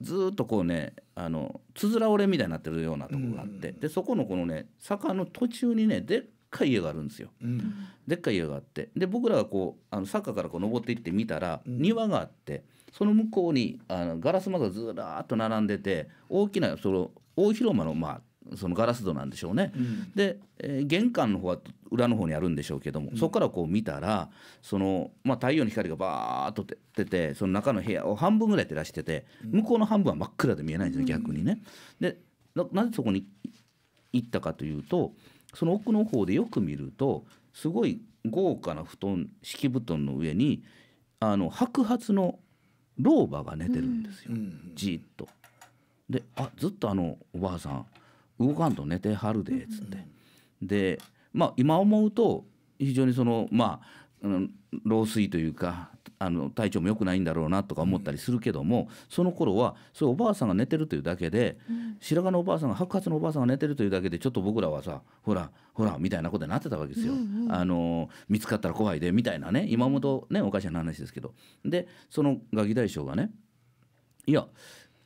ずっとこうねあのつづら折れみたいになってるようなとこがあって、でそこのこのね坂の途中にねでっかい家があるんですよ、うん、でっかい家があってで僕らがこうあの坂からこう登っていって見たら、庭があってその向こうにあのガラス窓がずらっと並んでて大きなその大広間のまあそのガラス戸なんでしょうね、うん、で、えー、玄関の方は裏の方にあるんでしょうけども、うん、そこからこう見たらその、まあ、太陽の光がバーッと出てその中の部屋を半分ぐらい照らしてて、向こうの半分は真っ暗で見えないんですよ逆にね。でなぜそこに行ったかというとその奥の方でよく見るとすごい豪華な布団敷布団の上にあの白髪の老婆が寝てるんですよ、じっと。であずっとあのおばあさん動かんと寝てはるでっつって、うん、でまあ今思うと非常にそのまあ、老衰というかあの体調も良くないんだろうなとか思ったりするけども、うん、その頃はそれおばあさんが寝てるというだけで、うん、白髪のおばあさんが白髪のおばあさんが寝てるというだけでちょっと僕らはさほらほらみたいなことになってたわけですよ、うんうん、あの見つかったら怖いでみたいなね今もとねおかしな話ですけどでそのガキ大将がねいや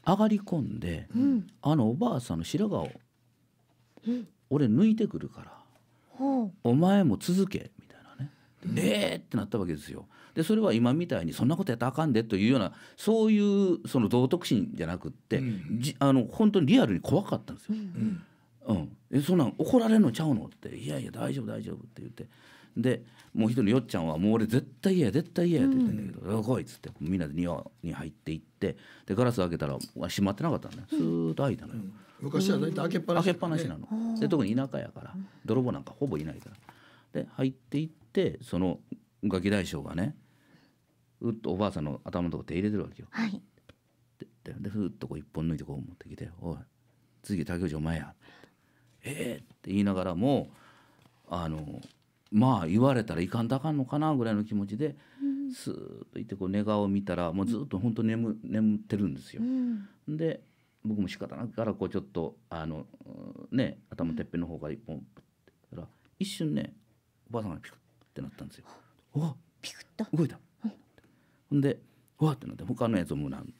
上がり込んで、うん、あのおばあさんの白髪を俺抜いてくるから、お前も続けみたいなね、えーってなったわけですよ。でそれは今みたいにそんなことやったらあかんでというようなそういうその道徳心じゃなくって、うん、あの本当にリアルに怖かったんですよ。うんうん、えそんなん怒られるのちゃうのって「いやいや大丈夫大丈夫」って言ってでもう一人よっちゃんは「もう俺絶対嫌や絶対嫌や」って言ってんだけど「うん、い」っつってみんなで庭に入っていってでガラス開けたら閉まってなかったのねスーッと開いたのよ。うん
昔は大体開けっぱなし、ね、開けっぱなしなので特
に田舎やから泥棒なんかほぼいないからで入っていってそのガキ大将がねうっとおばあさんの頭のとこ手入れてるわけよ、はい、ででふっとこう一本抜いてこう持ってきて「おい次竹内お前や」ええー、って言いながらもあのまあ言われたらいかんとあかんのかなぐらいの気持ちで、うん、スーッといってこう寝顔を見たらもうずっと本当眠眠ってるんですよ。うん、で僕も仕方ないからこうちょっとあのね頭てっぺんの方から一本ら一瞬ねおばあさんがピクってなったんですよ。おピクッと動いた、ほんでわってなって他のやつをなん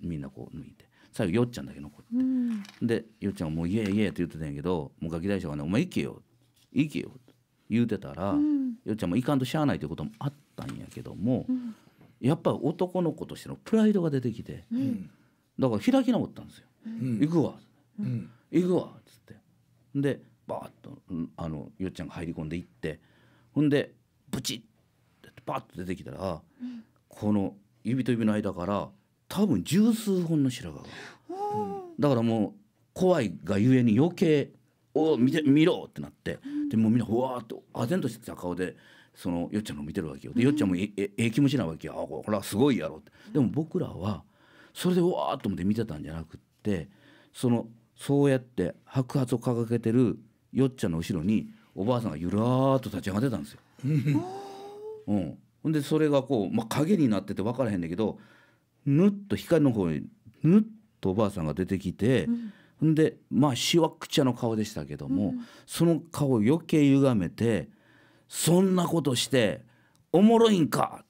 みんなこう抜いて最後よっちゃんだけ残って、うん、でよっちゃんが「もういえいえ」って言ってたんやけどもうガキ大将がね「お前行けよ行けよ」って言うてたら、うん、よっちゃんも行かんとしゃあないということもあったんやけども、うん、やっぱ男の子としてのプライドが出てきて。うんだから開き直ったんですよ「うん、行くわ」うん、行くわ」っつってでバーッとあのよっちゃんが入り込んでいってほんでブチッってバッと出てきたら、うん、この指と指の間から多分十数本の白髪が、だからもう怖いがゆえに余計「お見て見ろ!」ってなって、でもうみんなふわっとあぜんとしてた顔で。そのよっちゃんの見てるわけよでよっちゃんもえええ気持ちなわけよあこれはすごいやろってでも僕らはそれでわーっと思って見てたんじゃなくってそのそうやって白髪を掲げてるよっちゃんの後ろにおばあさんがゆらーっと立ち上がってたんですよ。うん、ほんでそれがこう、まあ、影になってて分からへんだけどぬっと光の方にぬっとおばあさんが出てきて、うん、でまあしわくちゃの顔でしたけども、うん、その顔を余計歪めて「そんなことしておもろいんか!」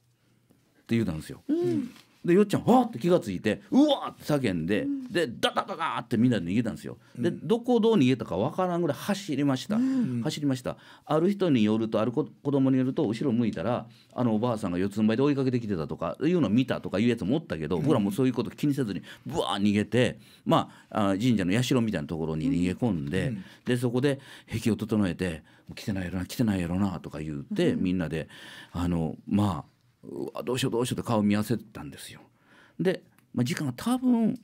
って言うたんですよ。うん、でよっちゃんわーって気が付いてうわーって叫んで、うん、でダダダダってみんなで逃げたんですよ。でどこをどう逃げたかわからんぐらい走りました、うん、走りましたある人によるとある子供によると後ろ向いたらあのおばあさんが四つん這いで追いかけてきてたとかいうのを見たとかいうやつもおったけど、うん、僕らもそういうこと気にせずにぶわー逃げて、まあ、あ神社の社みたいなところに逃げ込んで,、でそこで壁を整えて「来てないやろな来てないやろな」とか言って、みんなであのまあうわどうしようどうしようって顔見合わせたんですよ。で、まあ、時間が多分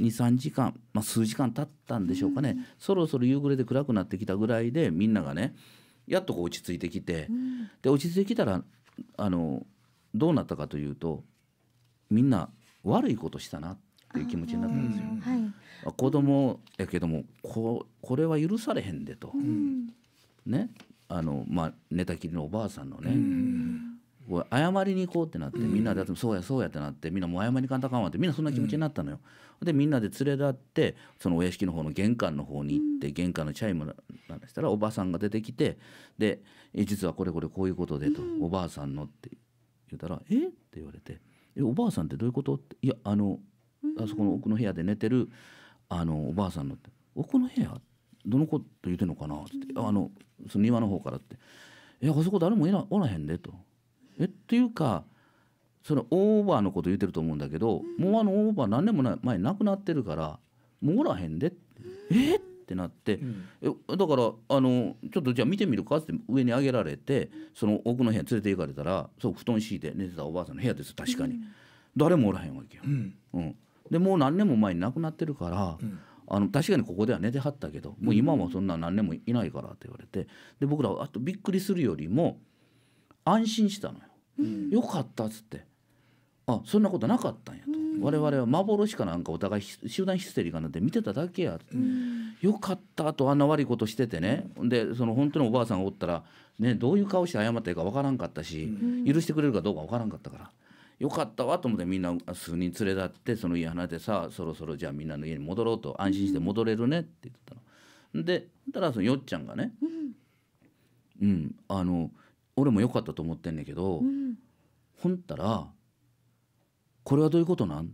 23時間、まあ、数時間経ったんでしょうかね、うん、そろそろ夕暮れで暗くなってきたぐらいでみんながねやっとこう落ち着いてきて、うん、で落ち着いてきたらあのどうなったかというとみんな悪いことしたなっていう気持ちになったんですよ。はい、子供やけどもここれは許されへんでと、うん、ねあのまあ、寝たきりのおばあさんのね、謝りに行こうってなってみんなでそうやそうやってなってみんなもう謝りに行かんたかんわってみんなそんな気持ちになったのよ。でみんなで連れ立ってそのお屋敷の方の玄関の方に行って玄関のチャイムなんしたらおばさんが出てきてで「実はこれこれこういうことで」と「おばあさんの」って言ったら「えっ?」って言われて「えおばあさんってどういうこと?」って「いやあのあそこの奥の部屋で寝てるあのおばあさんの」って「奥の部屋どのこと言うてんのかな?」って「あのその庭の方から」って「いやあそこ誰もおらへんで」と。えっていうかそのオーバーのこと言ってると思うんだけど、うん、もうあのオーバー何年も前なくなってるからもうらへんで、えってなって、うん、だからあのちょっとじゃあ見てみるかって上に上げられてその奥の部屋連れて行かれたらそう布団敷いて寝てたおばあさんの部屋です確かに、誰もおらへんわけよ。うんでもう何年も前に亡くなってるから、あの確かにここでは寝てはったけどもう今はそんな何年もいないからって言われてで僕らはあとびっくりするよりも安心したのよ、うん、よかったっつってあそんなことなかったんやと、うん、我々は幻かなんかお互い集団ヒステリーかなんて見てただけや、うん、よかったとあんな悪いことしててねでその本当におばあさんがおったら、ね、どういう顔して謝っていいかわからんかったし、許してくれるかどうかわからんかったから。よかったわと思ってみんな数人連れ立ってその家離れてさそろそろじゃあみんなの家に戻ろうと安心して戻れるねって言ったの。でただそのよっちゃんがね、うん、うん、あの俺も良かったと思ってんねんけど、うん、ほんったら「これはどういうことなん?」っ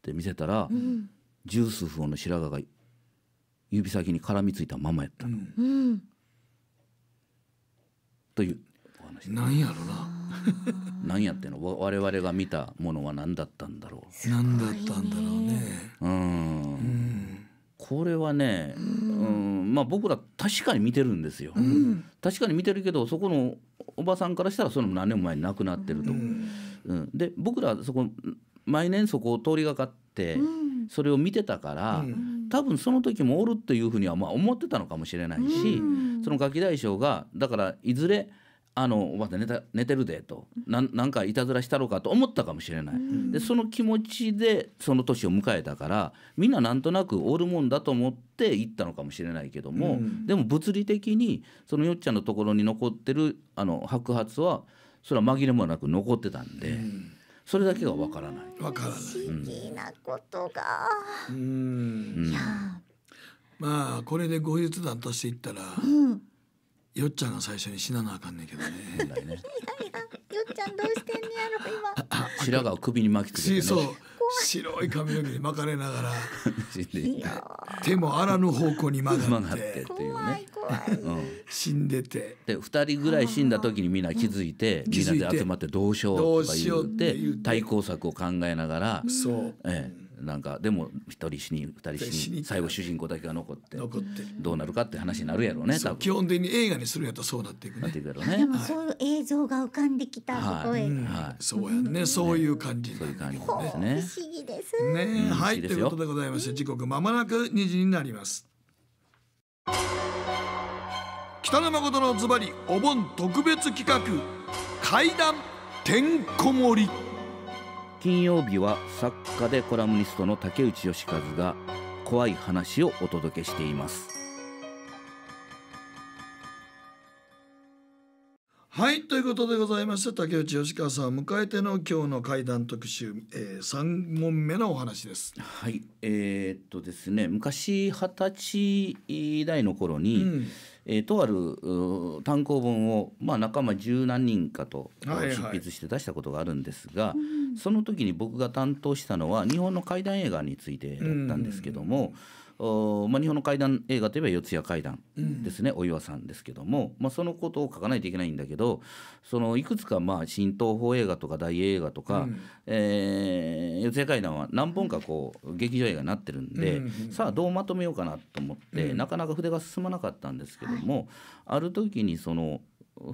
て見せたら、うん、十数本の白髪が指先に絡みついたままやったの。うん、というお話なんやろな。何 やっての我々が見たものは何だったんだろう。何だったんだろうね。うんこれはね、うんまあ、僕ら確かに見てるんですよ、うん、確かに見てるけどそこのおばさんからしたらそれも何年も前に亡くなってると、うん、うん、で僕らそこ毎年そこを通りがかってそれを見てたから、多分その時もおるっていうふうにはまあ思ってたのかもしれないし、そのガキ大将がだからいずれ「あのおばた寝た寝てるでとななんかいたずらしたろうかと思ったかもしれない、うん、でその気持ちでその年を迎えたからみんななんとなくおるもんだと思って行ったのかもしれないけども、うん、でも物理的にそのよっちゃんのところに残ってるあの白髪はそれは紛れもなく残ってたんで。
うんそれだけがわからない。わからない。不思議なことが。うん。まあこれで後日談として言ったら、うん、よっちゃんが最初に死ななあかんねんけどね。ねよっちゃんどうしてんねやろ今。白髪を首に巻きつけて、ね、そう白い髪の毛に巻かれながら手もあらぬ方向に曲がってっていうね。
うん、死んでてで2人ぐらい死んだ時にみんな気づいてみんなで集まってどうしようとか言って対抗策を考えながら、そう、ええ、なんかでも一人死に二人死に最後主人公だけが残って残ってどうなるかって
話になるやろうね基本的に映画にするやとそうなっていくねなっていくやろうねでも
そういう映像が浮かんできたとこへ、はい
そうやねそういう感じ、そういう感じですね不思議ですねはいということでございまして時刻まもなく二時になります北野誠のズバリお盆特別企画怪談てん
こ盛り金曜日は作家でコラムニストの竹内義和が怖い話をお届けしています
はいということでございまして竹内義和さん迎えての今日の怪談特集、えー、3問目のお話です。
はいえー、っとですね昔二十歳代の頃に、うんえー、とある単行本を、まあ、仲間十何人かと執筆して出したことがあるんですが、はいはい、その時に僕が担当したのは日本の怪談映画についてだったんですけども。うんまあ、日本の怪談映画といえば四谷怪談ですね、うん、お岩さんですけども、まあ、そのことを書かないといけないんだけどそのいくつかまあ新東宝映画とか大映画とか、うん、えー、四谷怪談は何本かこう劇場映画になってるんで、うんさあどうまとめようかなと思って、うん、なかなか筆が進まなかったんですけども、はい、ある時にその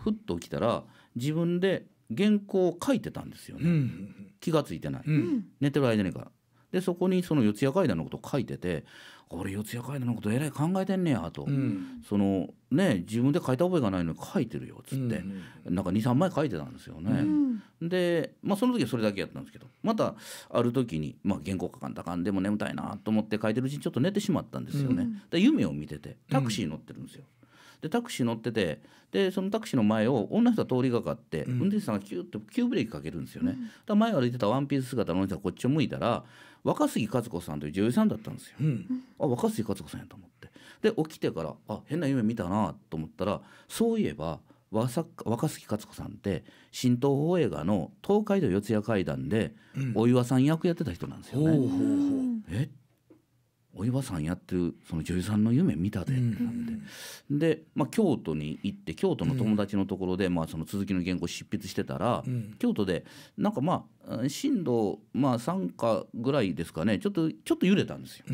ふっと起きたら自分で原稿を書いてたんですよね、うん、気が付いてない、うん、寝てる間にかでそこにその四谷怪談のことを書いててこれ四谷階段のことえらい考えてんねやと、うん、そのね自分で書いた覚えがないのに書いてるよっつって、うんなんか23枚書いてたんですよね。うん、で、まあ、その時はそれだけやったんですけどまたある時に、まあ、原稿書かんだかんでも眠たいなと思って書いてるうちにちょっと寝てしまったんですよね。うん、で夢を見ててタクシー乗ってるんですよ。でタクシー乗っててでそのタクシーの前を女の人が通りがかって、運転手さんがキュッと急ブレーキかけるんですよね。だ前歩いてたワンピース姿の人がこっちを向いたら若杉和子さんという女優さんだったんですよ。うん、あ若杉和子さんやと思ってで起きてからあ変な夢見たなと思ったらそういえば若杉勝子さんって新東宝映画の東海道四谷怪談でお岩さん役やってた人なんですよね。うん、えお岩さんやってるその女優さんの夢見たで」なんて、うん、で、まあ、京都に行って京都の友達のところで、うん、まあ、その続きの原稿執筆してたら、うん、京都でなんかまあ震度、まあ、3かぐらいですかねちょっとちょっと揺れたんですよ。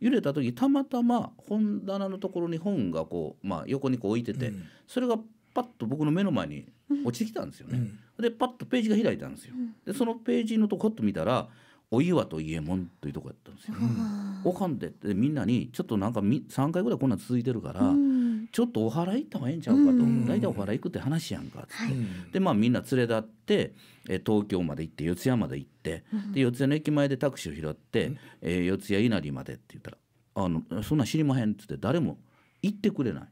揺れた時たまたま本棚のところに本がこう、まあ、横にこう置いてて、それがパッと僕の目の前に落ちてきたんですよね。でパッとページが開いたんですよ。でそのページのとこっと見たら「お岩と伊右衛門というとこやったんですよ。おんでってみんなにちょっとなんか3回ぐらいこんなん続いてるから、ちょっとお祓い行った方がええんちゃうかと、大体お祓い行くって話やんかって、でまあみんな連れ立ってえ東京まで行って四谷まで行って、で四谷の駅前でタクシーを拾って、えー、四谷稲荷までって言ったら「あのそんなん知りまへん」っつって誰も行ってくれない。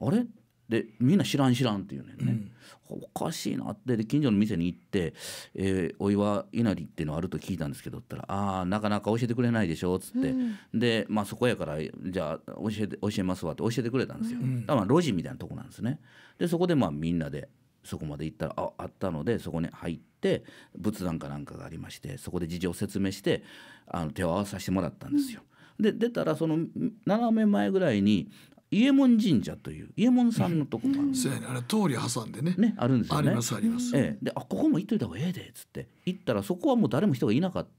あれでみんな知らん知らんって言うねんね、うん、おかしいなってで近所の店に行って、えー、お岩稲荷っていうのあると聞いたんですけどったら「ああなかなか教えてくれないでしょ」っつって、うん、で、まあ、そこやからじゃあ教えて教えますわって教えてくれたんですよ、うん、だから路地みたいなとこなんですねでそこでまあみんなでそこまで行ったらああったのでそこに入って仏壇かなんかがありましてそこで事情を説明してあの手を合わさせてもらったんですよ、で出たらその斜め前ぐらいに伊右衛門神社という伊右衛門さんのとこがあるんです、通り挟んでねねあるんですよねありますあります、ええ、であここも行っといた方がええでっつって行ったらそこはもう誰も人がいなかった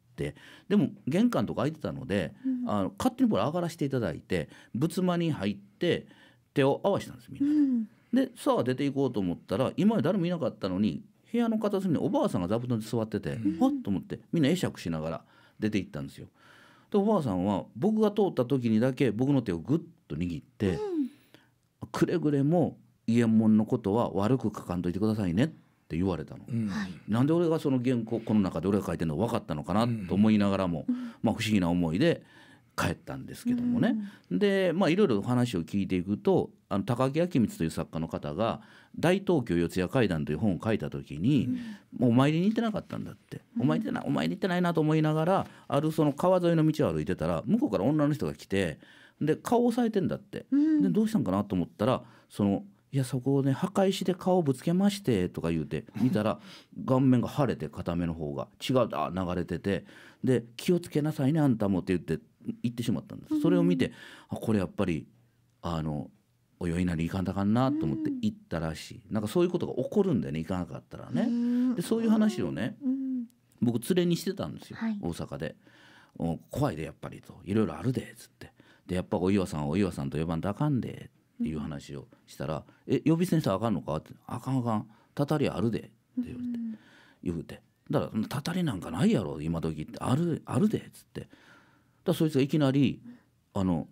でも玄関とか開いてたので、あの勝手にこれ上がらせていただいて仏間に入って手を合わせたんですみんなで。でさあ出ていこうと思ったら今まで誰もいなかったのに部屋の片隅におばあさんが座布団で座ってて、うん、っと思ってみんな会釈しながら出て行ったんですよ。でおばあさんは僕が通った時にだけ僕の手をグッと握って、うん、くれぐれも家門のことは悪く書かんといてくださいねって言われたの、うん、なんで俺がその原稿この中で俺が書いてるの分かったのかなと思いながらも、うん、まあ、不思議な思いで帰ったんですけどもね、うん、でまあいろいろ話を聞いていくとあの高木明光という作家の方が「大東京四谷怪談」という本を書いた時に、もうお参りに行ってなかったんだって、お参りなお参り行ってないなと思いながらあるその川沿いの道を歩いてたら向こうから女の人が来て「で顔押さえてんだって、うん、でどうしたんかなと思ったらそのいやそこをね墓石で顔ぶつけましてとか言うて 見たら顔面が腫れて片目の方が血がだ流れててで気をつけなさいねあんたもって言って言ってしまったんです、それを見てあこれやっぱりあのお酔いなり行かんあかんなと思って行ったらしい、うん、なんかそういうことが起こるんだよね行かなかったらね、でそういう話をね、僕連れにしてたんですよ、はい、大阪で。怖いでやっぱりといろいろあるでっつってでやっぱお岩さんお岩さんと呼ばんとあかんでっていう話をしたら「うん、え予備先生あかんのか?」って「あかんあかんたたりあるで」って言わて、言うてだから「たたりなんかないやろ今時ってあるあるで」っつってだそいつがいきなりあの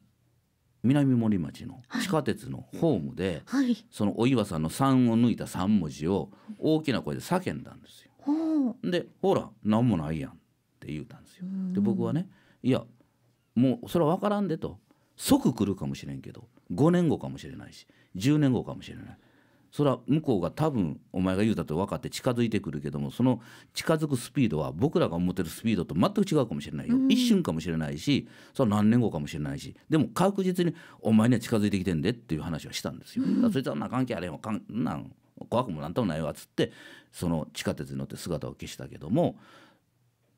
南森町の地下鉄のホームで、はいはい、そのお岩さんの3を抜いた3文字を大きな声で叫んだんですよ。で「ほら何もないやん」って言うたんですよ。で僕はね「いやもうそれは分からんで」と即来るかもしれんけど5年後かもしれないし10年後かもしれないそれは向こうが多分お前が言うたと分かって近づいてくるけどもその近づくスピードは僕らが思ってるスピードと全く違うかもしれないよ、一瞬かもしれないしそれは何年後かもしれないしでも確実にお前には近づいてきてんでっていう話はしたんですよ。だそいつはな関係あれへかんなん怖くもなんともないわっつってその地下鉄に乗って姿を消したけども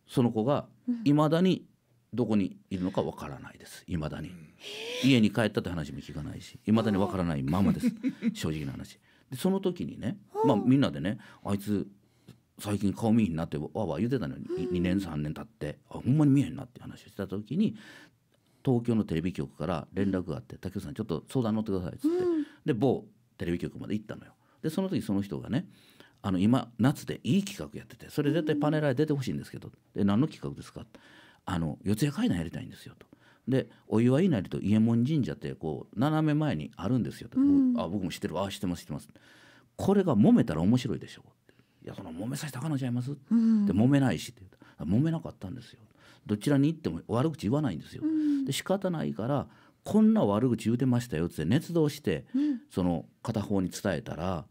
その子がいまだにどこにいるのかわからないですいまだに。うん家に帰ったって話も聞かないしいまだにわからないままです正直な話でその時にね、まあ、みんなでねあいつ最近顔見えへんなってわわ言うてたのに、2年3年経ってあほんまに見えへんなって話をしてた時に東京のテレビ局から連絡があって「竹雄さんちょっと相談乗ってください」っつって、で某テレビ局まで行ったのよ。でその時その人がねあの今夏でいい企画やっててそれ絶対パネラー出てほしいんですけど「で何の企画ですか?」あの四谷階段やりたいんですよ」と。でお祝いなりと伊右衛門神社ってこう斜め前にあるんですよ、うん、あ僕も知ってるあ知ってます知ってますこれが揉めたら面白いでしょいやその揉めさせたかのちゃいます、うん、で揉めないしって揉めなかったんですよどちらに行っても悪口言わないんですよ、うん、で仕方ないからこんな悪口言うてましたよって熱動して、うん、その片方に伝えたら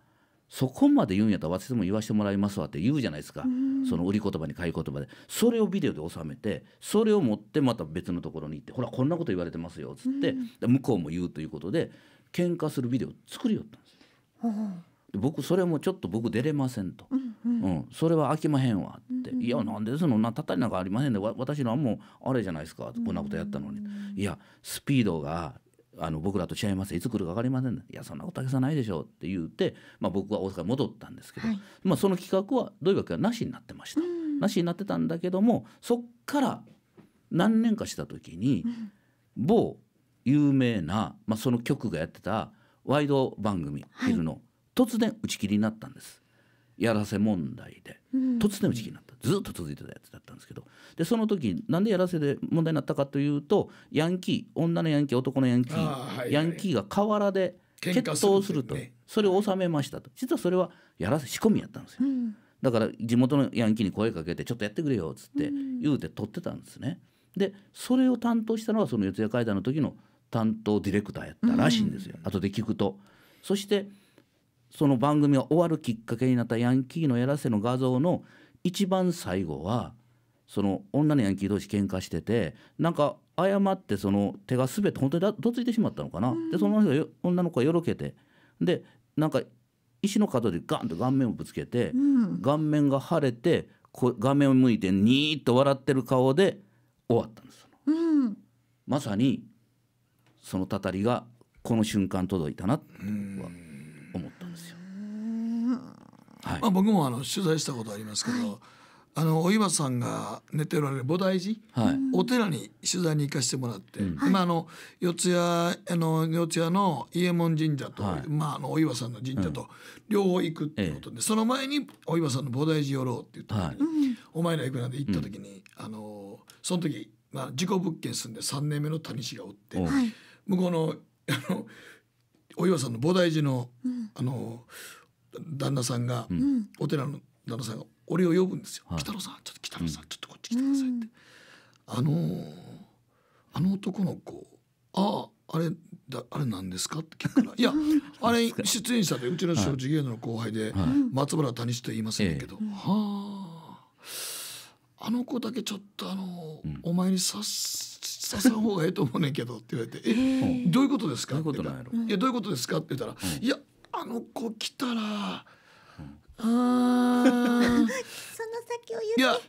そこまで言うんやったら私でも言わせてもらいますわって言うじゃないですかその売り言葉に買い言葉でそれをビデオで収めてそれを持ってまた別のところに行ってほらこんなこと言われてますよっつってで向こうも言うということで喧嘩するビデオ作りよっ
たんで
すで僕それもちょっと僕出れませんと、うん、うん、それは飽きまへんわって、うんうん、いやなんでそのなたたりなんかありませんで、ね、私のはもうあれじゃないですかこんなことやったのに、うんうん、いやスピードがあの僕らと違いますいつ来るか分かりません、ね、いやそんなことたけさないでしょうって言って、まあ、僕は大阪に戻ったんですけど、はい、まあ、その企画はどういうわけかなしになってました、なしになってたんだけどもそっから何年かした時に、某有名な、まあ、その局がやってたワイド番組昼の、はい、突然打ち切りになったんです。やらせ問題で、突然打ち切りになったずっと続いてたやつだったんですけどでその時なんでやらせで問題になったかというとヤンキー女のヤンキー男のヤンキー、はいはい、ヤンキーが河原で決闘すると、ね、それを収めましたと実はそれはやらせ仕込みやったんですよ、うん、だから地元のヤンキーに声かけてちょっとやってくれよっつって言うて取ってたんですね。でそれを担当したのはその四谷会談の時の担当ディレクターやったらしいんですよ、うん、後で聞くと。そしてその番組が終わるきっかけになったヤンキーのやらせの画像の一番最後はその女のヤンキー同士喧嘩しててなんか誤ってその手が全て本当にどついてしまったのかな、うん、でその女の子がよろけてでなんか石の角でガンと顔面をぶつけて、うん、顔面が腫れて顔面を向いてニーッと笑ってる顔で終わったんです、うん、まさにそのたたりがこの瞬間届いたなは
はい、まあ、僕もあの取材したことありますけど、はい、あのお岩さんが寝ておられる菩提寺、はい、お寺に取材に行かせてもらって、う今あの四谷あの四谷の伊右衛門神社と、まあ、あのお岩さんの神社と両方行くってことで、うん、その前にお岩さんの菩提寺寄ろうって言った時に、お前ら行くなんて行った時に、あのその時、まあ、事故物件住んで3年目の谷氏がおって、向こうのあのお岩さんの菩提寺の、あの。う旦那さんが、うん、お寺の旦那さんが俺を呼ぶんですよ「はい、北野さんちょっと北野さん、ちょっとこっち来てください」って、あのー、あの男の子あああれだあれなんですかって聞くからいや あれ出演者でうちの小直芸能の後輩で、はい、松原谷地と言いませんけど、ええ、はああの子だけちょっとあの、うん、お前にさっささん方がええと思うねんけどって言われて「えどういうことですか?」って言ったら「いやどういうことですか?」って言ったら「いやあの子来たら、うあ その先を言って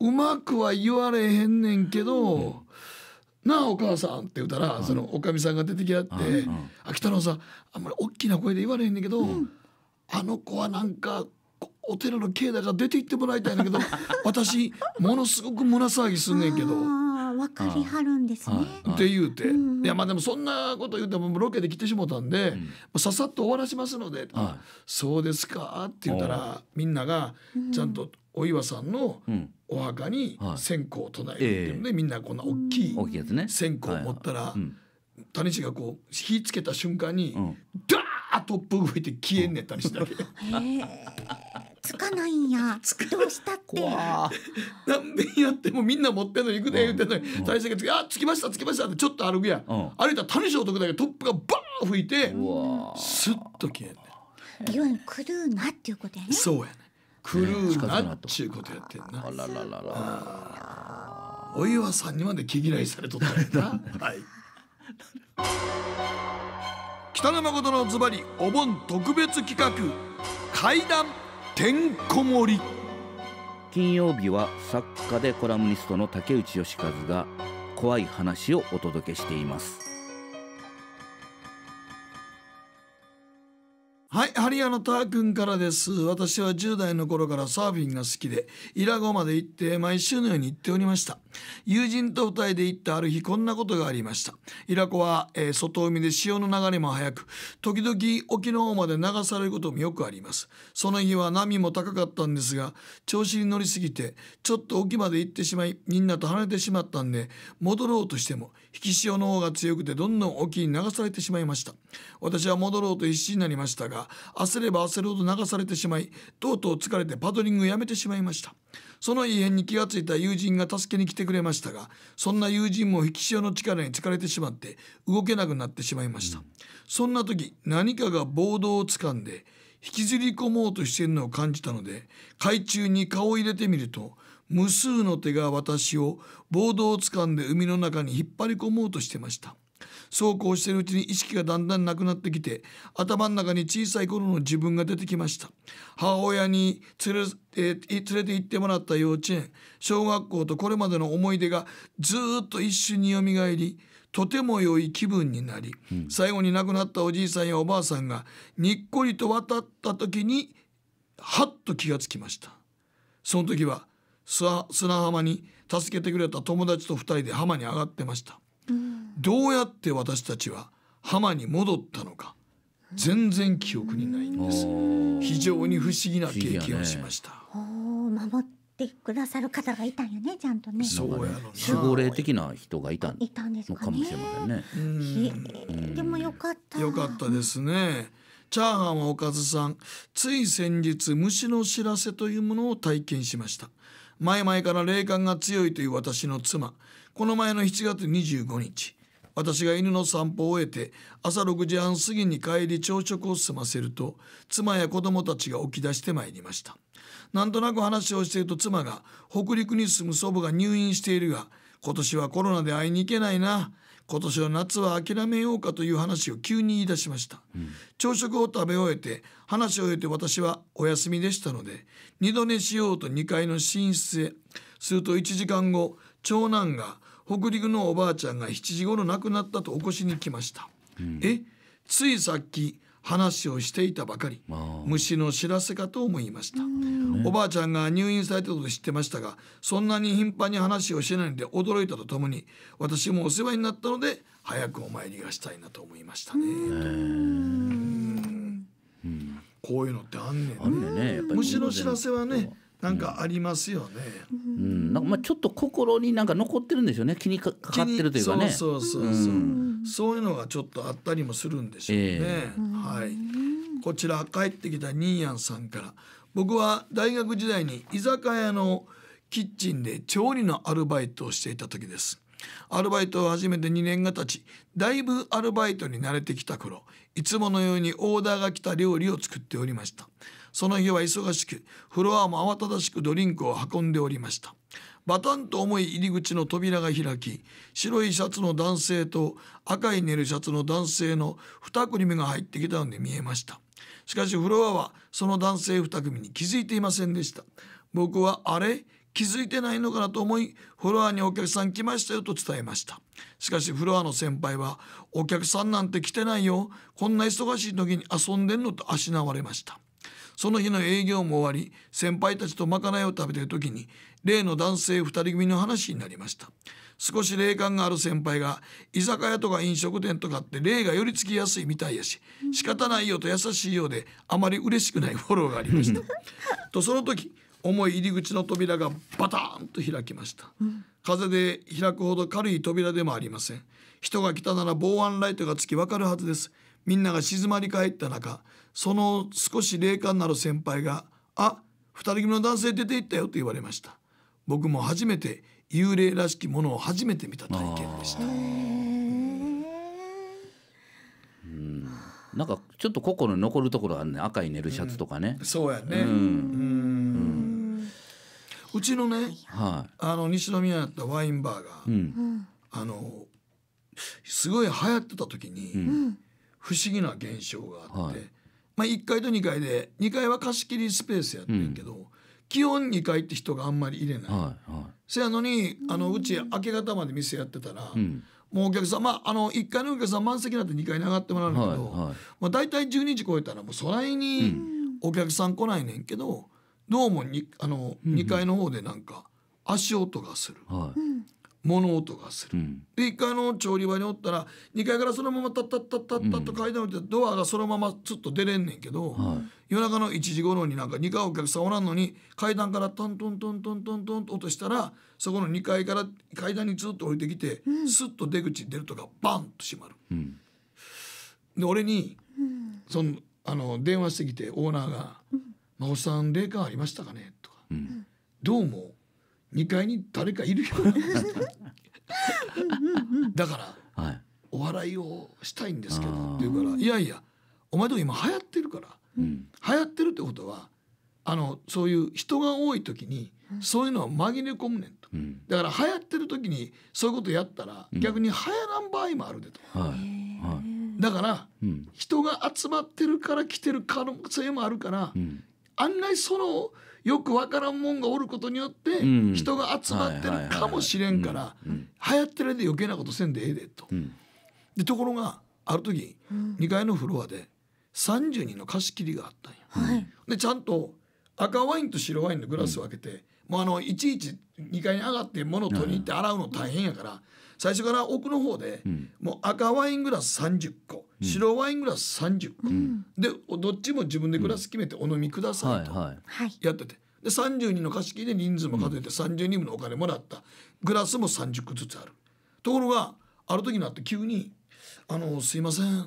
うまくは言われへんねんけど、うんなあお母さん」って言うたら、そのおかみさんが出てきあって「秋太郎さんあんまり大きな声で言われへんねんけど、うん、あの子はなんかお寺の境内から出て行ってもらいたいんだけど私ものすごく胸騒ぎすんねんけど
分かりはる
んですね。って
言うて、うん、いやまあでもそんなこと言うてもロケで来てしもたんで、うん、ささっと終わらしますので、はい、そうですかって言ったらみんながちゃんとお岩さんのお墓に線香を唱えるっていうん、で、みんなこんな大きい線香を持ったら、谷地がこう火つけた瞬間に、うん、ダーッと吹いて消えんねったりしたわけ。えかないんや。どうしたって。何遍やってもみんな持ってんの行くで言ってんのに、最初がつき、あ、つきました、つきましたってちょっと歩くや歩いたら谷翔徳だけトップがバーン吹いて、スッと消えんね
いわゆる狂うなっていうことやね。そうやね。
狂うなっちゅうことやってんな。あらららら。お岩さんにまで毛嫌いされとったな。はい。北野誠のズバリお盆特別企画怪談てんこ盛り
金曜日は作家でコラムニストの竹内義和が怖い話をお届けしています
はい、ハリアのター君からです。私は10代の頃からサーフィンが好きで、伊良湖まで行って毎週のように行っておりました。友人と二人で行ったある日こんなことがありました。伊良湖は、えー、外海で潮の流れも速く、時々沖の方まで流されることもよくあります。その日は波も高かったんですが、調子に乗りすぎて、ちょっと沖まで行ってしまい、みんなと離れてしまったんで、戻ろうとしても、引き潮の方が強くてどんどん沖に流されてしまいました私は戻ろうと必死になりましたが焦れば焦るほど流されてしまいとうとう疲れてパドリングをやめてしまいましたその異変に気がついた友人が助けに来てくれましたがそんな友人も引き潮の力に疲れてしまって動けなくなってしまいました、うん、そんな時何かがボードを掴んで引きずり込もうとしているのを感じたので海中に顔を入れてみると無数の手が私をボードを掴んで海の中に引っ張り込もうとしてましたそうこうしているうちに意識がだんだんなくなってきて頭の中に小さい頃の自分が出てきました母親に連れ,、えー、連れて行ってもらった幼稚園小学校とこれまでの思い出がずっと一瞬によみがえりとても良い気分になり、うん、最後に亡くなったおじいさんやおばあさんがにっこりと渡った時にはっと気がつきましたその時は砂浜に助けてくれた友達と2人で浜に上がってました、うん、どうやって私たちは浜に戻ったのか全然記憶にないんです、うん、非常に不思議な経験をしました、
ね、てくださる方がいたんよねちゃんとねそうやろ守護霊
的な人がいたい
たんで
すか、も
しれませんね、でもよかったよかったですねチャーハンはおかずさんつい先日虫の知らせというものを体験しました前々から霊感が強いという私の妻この前の7月25日私が犬の散歩を終えて朝6時半過ぎに帰り朝食を済ませると妻や子供たちが起き出してまいりましたなんとなく話をしていると妻が北陸に住む祖母が入院しているが今年はコロナで会いに行けないな今年の夏は諦めようかという話を急に言い出しました、うん、朝食を食べ終えて話を終えて私はお休みでしたので二度寝しようと2階の寝室へすると1時間後長男が北陸のおばあちゃんが7時ごろ亡くなったと起こしに来ました、うん、えついさっき話をしていたばかり虫の知らせかと思いました、おばあちゃんが入院されたこと知ってましたがそんなに頻繁に話をしてないので驚いたとともに私もお世話になったので早くお参りがしたいなと思いましたね。うんこういうのってあんねんね。虫の知らせはねなんかありますよね。うん、なんかまあちょっと心になんか残ってるんですよね。気にかかってるというかね。そうそうそうそう、うん、そういうのがちょっとあったりもするんでしょうね。えー、はい。こちら帰ってきたニーヤンさんから。僕は大学時代に居酒屋のキッチンで調理のアルバイトをしていた時です。アルバイトを始めて2年が経ちだいぶアルバイトに慣れてきた頃いつものようにオーダーが来た料理を作っておりましたその日は忙しくフロアも慌ただしくドリンクを運んでおりましたバタンと重い入り口の扉が開き白いシャツの男性と赤いネルシャツの男性の2組目が入ってきたので見えましたしかしフロアはその男性2組に気づいていませんでした僕はあれ気づいてないのかなと思いフロアにお客さん来ましたよと伝えましたしかしフロアの先輩はお客さんなんて来てないよこんな忙しい時に遊んでんのとあしなわれましたその日の営業も終わり先輩たちとまかないを食べている時に例の男性2人組の話になりました少し霊感がある先輩が居酒屋とか飲食店とかって霊が寄りつきやすいみたいやし仕方ないよと優しいようであまり嬉しくないフォローがありましたとその時重い入り口の扉がバターンと開きました、風で開くほど軽い扉でもありません人が来たなら防犯ライトがつきわかるはずですみんなが静まり返った中その少し霊感のある先輩が「あ二人組の男性出て行ったよ」と言われました僕も初めて幽霊らしきものを初めて見た
体験でしたなんかちょっと心に残るところあるね赤い寝るシャツとかね、う
ん、そうやねうんうちのね、はい、あの西宮やったワインバーが、うん、あのすごい流行ってた時に、うん、不思議な現象があって、はい、まあ、1階と2階で2階は貸し切りスペースやってんけど、うん、基本2階って人があんまり入れない、はいはい、せやのにあのうち明け方まで店やってたら、うん、もうお客さん、まあ、あの1階のお客さん満席になって2階に上がってもらうんだけど、はいはい、まあ、大体12時超えたらもうそないにお客さん来ないねんけど、どうもにあの2階の方でなんか足音がする、はい、物音がする、うん、で1階の調理場におったら2階からそのままタッタッタッタッタッと階段をってドアがそのままずっと出れんねんけど、はい、夜中の1時頃になんか2階お客さんおらんのに階段からトントントントントントンと落としたらそこの2階から階段にずっと降りてきて、うん、スッと出口出るとかバンと閉まる。うん、で俺に、そのあの電話してきてオーナーが「真帆さん霊感ありましたかね?」とか「どうも2階に誰かいるよだから、はい、お笑いをしたいんですけどって言うから「いやいやお前とこ今流行ってるから、うん、流行ってるってことはあのそういう人が多い時にそういうのは紛れ込むねんと、うん、だから流行ってる時にそういうことやったら、うん、逆に流行らん場合もあるでと、はい、だから、人が集まってるから来てる可能性もあるから、案外その。よくわからんもんがおることによって人が集まってるかもしれんから流行ってるで余計なことせんでええでと。でところがある時2階のフロアで30人の貸し切りがあったんや。でちゃんと赤ワインと白ワインのグラスを開けて、もうあのいちいち2階に上がって物を取りに行って洗うの大変やから最初から奥の方でもう赤ワイングラス30個白ワイングラス30、うん、でどっちも自分でグラス決めてお飲みくださいとやっててで3 2の貸し切りで人数も数えて3 2人分のお金もらったグラスも30個ずつあるところがある時になって急に「あのすいません、うん、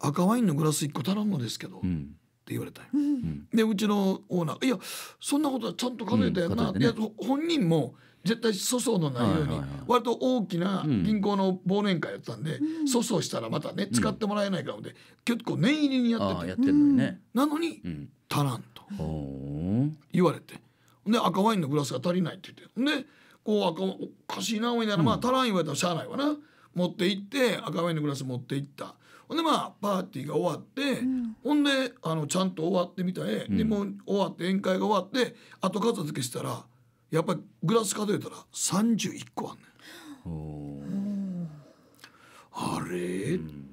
赤ワインのグラス1個頼むのですけど」うん、って言われた、うん、でうちのオーナー「いやそんなことはちゃんと数えたやな」うんね、いや本人も「絶対訴訟のないように割と大きな銀行の忘年会やったんで、訴訟したらまたね使ってもらえないかもで、結構念入りにやっててなのに足らんと言われてで赤ワインのグラスが足りないって言ってでこう赤おかしいな思いながら、まあ足らん言われたらしゃあないわな持って行って赤ワインのグラス持って行った。ほんでまあパーティーが終わって、ほんであのちゃんと終わってみたい、でも終わって宴会が終わって後片付けしたらやっぱりグラス数えたら31個あんねん。あれ、うん、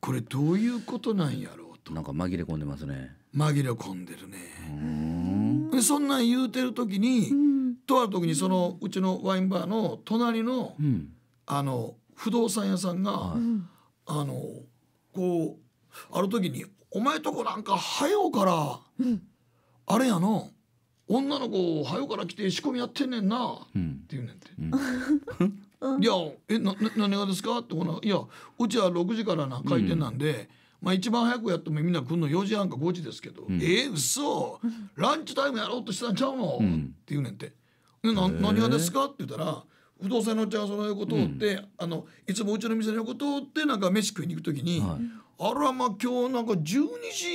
これどういうことなんやろ
うと。なんか紛れ込んでますね。
紛れ込んでるね。でそんなん言うてる時に、うん、とある時にそのうちのワインバーの隣の、うん、あの不動産屋さんが、はい、あのこうある時に「お前とこなんか早うから、あれやの女の子早から来て仕込みやってんねんな」って言うねんて。いやえな何がですかってほないやうちは6時からな開店なんで、まあ、一番早くやってもみんな来んの4時半か5時ですけど「うん、えー、嘘ランチタイムやろうとしたんちゃうの?」って言うねんて「な何がですか?」って言ったら不動産のおちゃんがその横通って、うん、あのいつもうちの店の横通ってなんか飯食いに行く時に、はい、あらまあ今日なんか12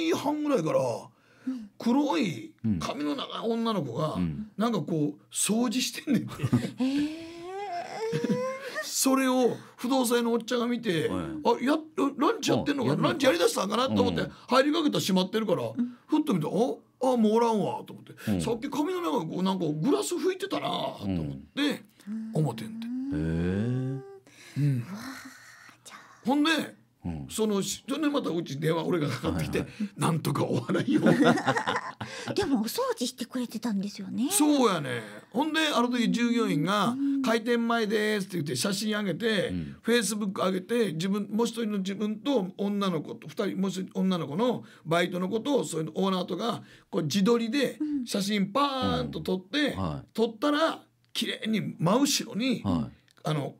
時半ぐらいから。黒い髪の長い女の子がなんかこう掃除してんねんて。それを不動産のおっちゃんが見て、あやランチやってんのかランチやりだしたんかなと思って入りかけたら閉まってるから、ふっと見て「ああもうおらんわ」と思って、うん、さっき髪の長こうなんかグラス拭いてたなと思って、思ってんて。うん、ほんでそのそれでまたうち電話俺がかかってきて、なんとかお笑いよ でもお掃除してくれてたんですよねそうやねほんであの時従業員が「開店前です」って言って写真上げて、フェイスブック上げて自分もう一人の自分と女の子と2人もう一人女の子のバイトのことをそういうオーナーとかこう自撮りで写真パーンと撮って、うんうんはい、撮ったら綺麗に真後ろに、はい、あの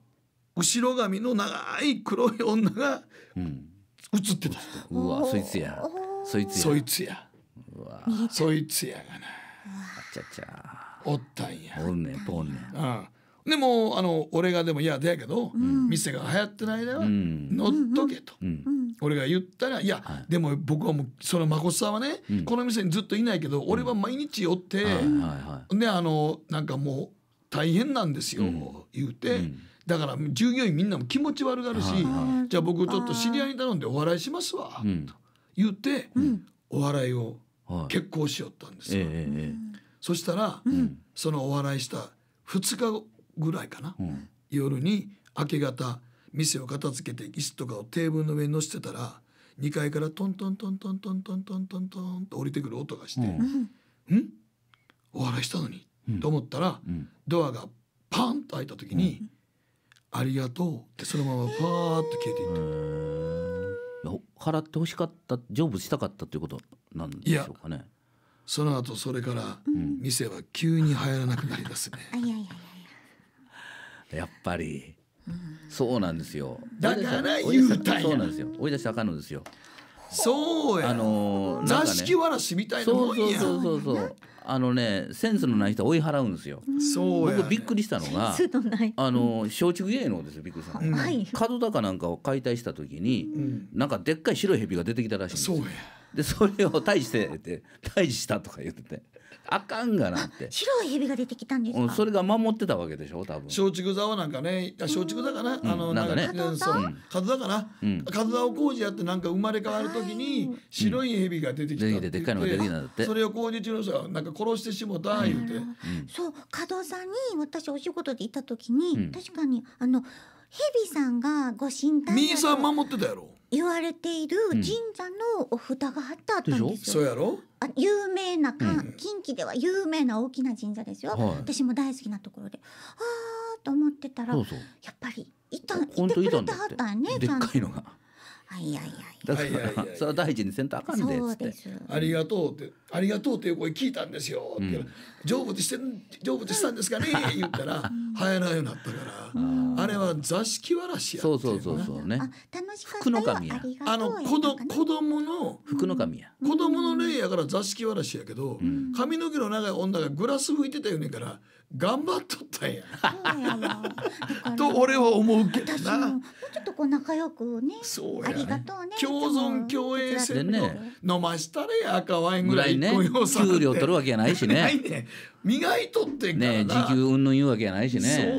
後ろ髪の長い黒い女が映ってたうわそいつやそいつやそいつやそいつやがなあちゃちゃおったんやおんねんんねうんでもあの俺がでも「いやでやけど、店が流行ってないだよ。乗っとけと」俺が言ったら「いや、でも僕はもうその誠さんはね、この店にずっといないけど俺は毎日寄って、であのなんかもう大変なんですよ」言うて。だから従業員みんなも気持ち悪がるし、じゃあ僕ちょっと知り合いに頼んでお笑いしますわ、言って、お笑いを結婚しよったんですよ、そしたら、そのお笑いした2日ぐらいかな、夜に明け方店を片付けて椅子とかをテーブルの上に乗せてたら2階からトントントントントントントントントンと降りてくる音がして「うんお笑いしたのに」と思ったら、ドアがパンと開いた時に、ありがとうってそのままパーッと消えていった払ってほしかった成仏したかったということなん
でしょうかね
その後それから店は急に入らなくなりますね、
やっぱり、そうなんですよだから言うたんそうなんですよ追い出したらあかんのですよそうやあのー、座敷わ
らしみたいなもんやそうそうそうそう
あのねセンスのない人追い払うんですよ。そう僕びっくりしたのが、あの松竹芸能ですよびっくりしたの。はい、門高なんかを解体した時に、うん、なんかでっかい白い蛇が出てきたらしいんですよ。そうやでそれを退治して退治したとか言ってて。あかんがなって白
い蛇が出てきたんですかそ
れが守ってたわけでしょ多分
松竹座はなんかね松竹座かな、あのなんかねそう角田かな、うん、田を工事やってなんか生まれ変わる時に白い蛇が出てきたって言ってそれを工事中の人がなんか殺してしもた言うて、うん、
そう角田に私お仕事でいた時に、確かにあの蛇さんがご神体ミーさん守ってたやろ言われている神社のお札があったったんですよ。そうやろあ有名なん、近畿では有名な大きな神社ですよ、はい私も大好きなところでああと思ってたらそうそ
う
やっぱりいたいてくれてだはったんねでっかいのがあいやいやいだからはいはいはいはいそれは大事にせんとあかんでっつってです
ありがとうってありがとうという声聞いたんですよ」って成仏して成仏したんですかね」言ったら流行らんようになったからあれは座敷わらしやそうそうそうそうね楽しかっあの子ど子供の福の神や子供の霊やから座敷わらしやけど髪の毛の長い女がグラス拭いてたよねから頑張っとったんや と俺は思うけどなもう
ちょっとこう仲良くねそうや、共存共栄戦で
飲ましたれや赤ワインぐらいね給料取るわけやないしねね、磨いとってね時給うんぬん言うわけやないしね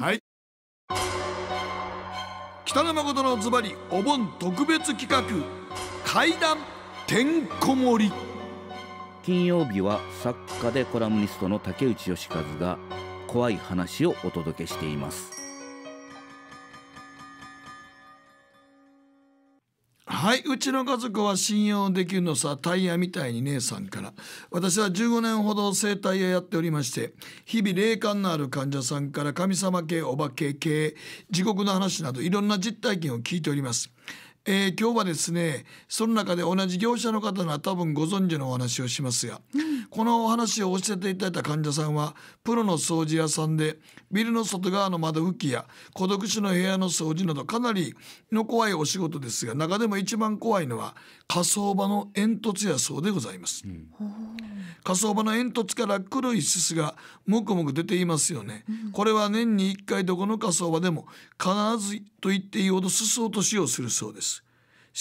はい北野誠のズバリお盆特別企画階段てん
こ盛り金曜日は作家でコラムニストの竹内義和が怖い話をお届けしています
はいうちの家族は信用できるのさタイヤみたいに姉さんから私は15年ほど整体屋やっておりまして日々霊感のある患者さんから神様系お化け系地獄の話などいろんな実体験を聞いておりますえー、今日はですねその中で同じ業者の方なら多分ご存知のお話をしますが、うん、このお話を教えていただいた患者さんはプロの掃除屋さんでビルの外側の窓拭きや孤独死の部屋の掃除などかなりの怖いお仕事ですが中でも一番怖いのは火葬場の煙突やそうでございます、うん、火葬場の煙突から黒いすすがもくもく出ていますよね、うん、これは年に1回どこの火葬場でも必ずと言っていいほどすす落としをするそうです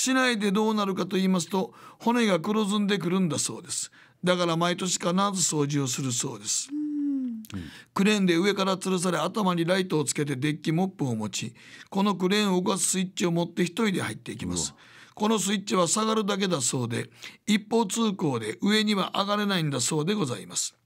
市内でどうなるかと言いますと骨が黒ずんでくるんだそうですだから毎年必ず掃除をするそうですクレーンで上から吊るされ頭にライトをつけてデッキモップを持ちこのクレーンを動かすスイッチを持って一人で入っていきますこのスイッチは下がるだけだそうで一方通行で上には上がれないんだそうでございます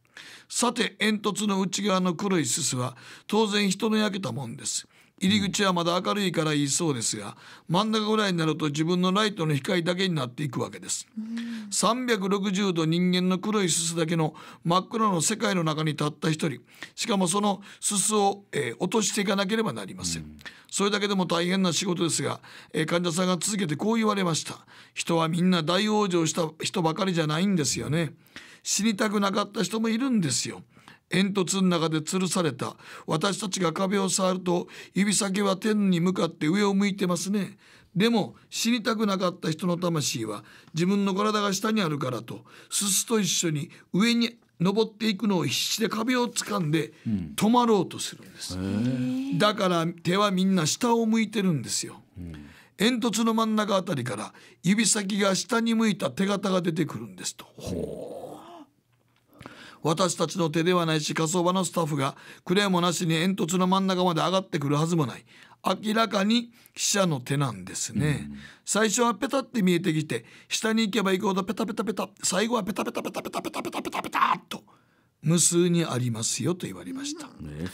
さて煙突の内側の黒いすすは当然人の焼けたもんです入り口はまだ明るいからいいそうですが真ん中ぐらいになると自分のライトの光だけになっていくわけです、うん、360度人間の黒いすすだけの真っ黒の世界の中にたった一人しかもそのすすを、えー、落としていかなければなりません、うん、それだけでも大変な仕事ですが、えー、患者さんが続けてこう言われました人はみんな大往生した人ばかりじゃないんですよね死にたくなかった人もいるんですよ煙突の中で吊るされた私たちが壁を触ると指先は天に向かって上を向いてますねでも死にたくなかった人の魂は自分の体が下にあるからとすすと一緒に上に登っていくのを必死で壁を掴んで止まろうとするんです、うん、だから手はみんな下を向いてるんですよ、うん、煙突の真ん中あたりから指先が下に向いた手形が出てくるんですと、うん私たちの手ではないし火葬場のスタッフがクレームなしに煙突の真ん中まで上がってくるはずもない明らかに死者の手なんですね、うん、最初はペタって見えてきて下に行けば行くほどペタペタペタ最後はペタペタペタペタペタペタペタペタと無数にありますよと言われました、ね、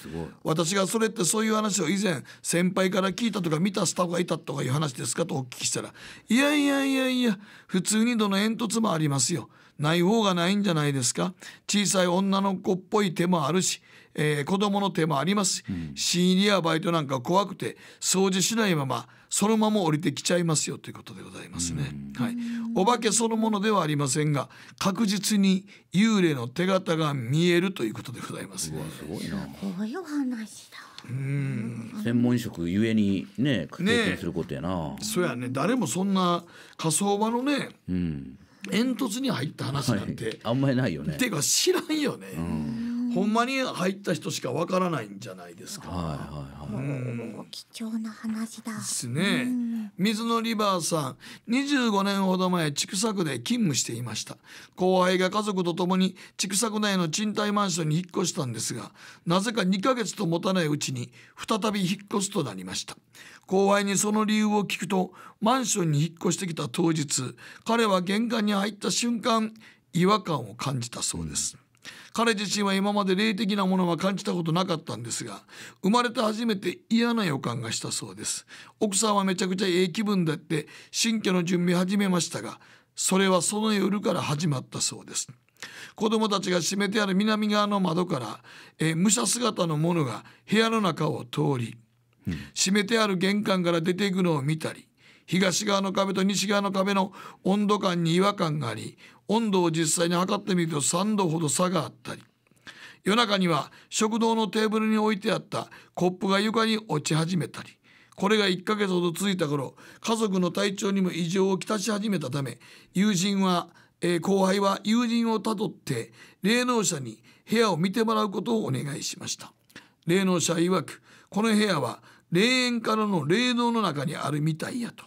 私がそれってそういう話を以前先輩から聞いたとか見たスタッフがいたとかいう話ですかとお聞きしたらいやいやいやいや普通にどの煙突もありますよない方がないんじゃないですか小さい女の子っぽい手もあるし、えー、子供の手もありますし、うん、新入りやバイトなんか怖くて掃除しないままそのまま降りてきちゃいますよということでございますね、うん、はい、お化けそのものではありませんが確実に幽霊の手形が見えるということでございます、ね、すごいな
こういう話だう
ん専門職ゆえにね経験することやな、ね、そうやね誰もそんな仮想場のね、うん煙突に入った話なんて、はい、あんまりないよねてか知らんよね、うん、ほんまに入った人しかわからないんじゃないですか、はいはいはい、うん、貴
重な話だで
すね、うん、水のリバーさん25年ほど前千種区で勤務していました後輩が家族とともに千種区内の賃貸マンションに引っ越したんですがなぜか2ヶ月と持たないうちに再び引っ越すとなりました後輩にその理由を聞くとマンションに引っ越してきた当日彼は玄関に入った瞬間違和感を感じたそうです。彼自身は今まで霊的なものは感じたことなかったんですが生まれて初めて嫌な予感がしたそうです奥さんはめちゃくちゃええ気分だって新居の準備始めましたがそれはその夜から始まったそうです子供たちが閉めてある南側の窓から、えー、武者姿の者が部屋の中を通り閉めてある玄関から出ていくのを見たり東側の壁と西側の壁の温度感に違和感があり温度を実際に測ってみると3度ほど差があったり夜中には食堂のテーブルに置いてあったコップが床に落ち始めたりこれが1ヶ月ほど続いた頃家族の体調にも異常をきたし始めたため友人は、えー、後輩は友人をたどって霊能者に部屋を見てもらうことをお願いしました霊能者曰くこの部屋は霊園からの霊道の中にあるみたいやと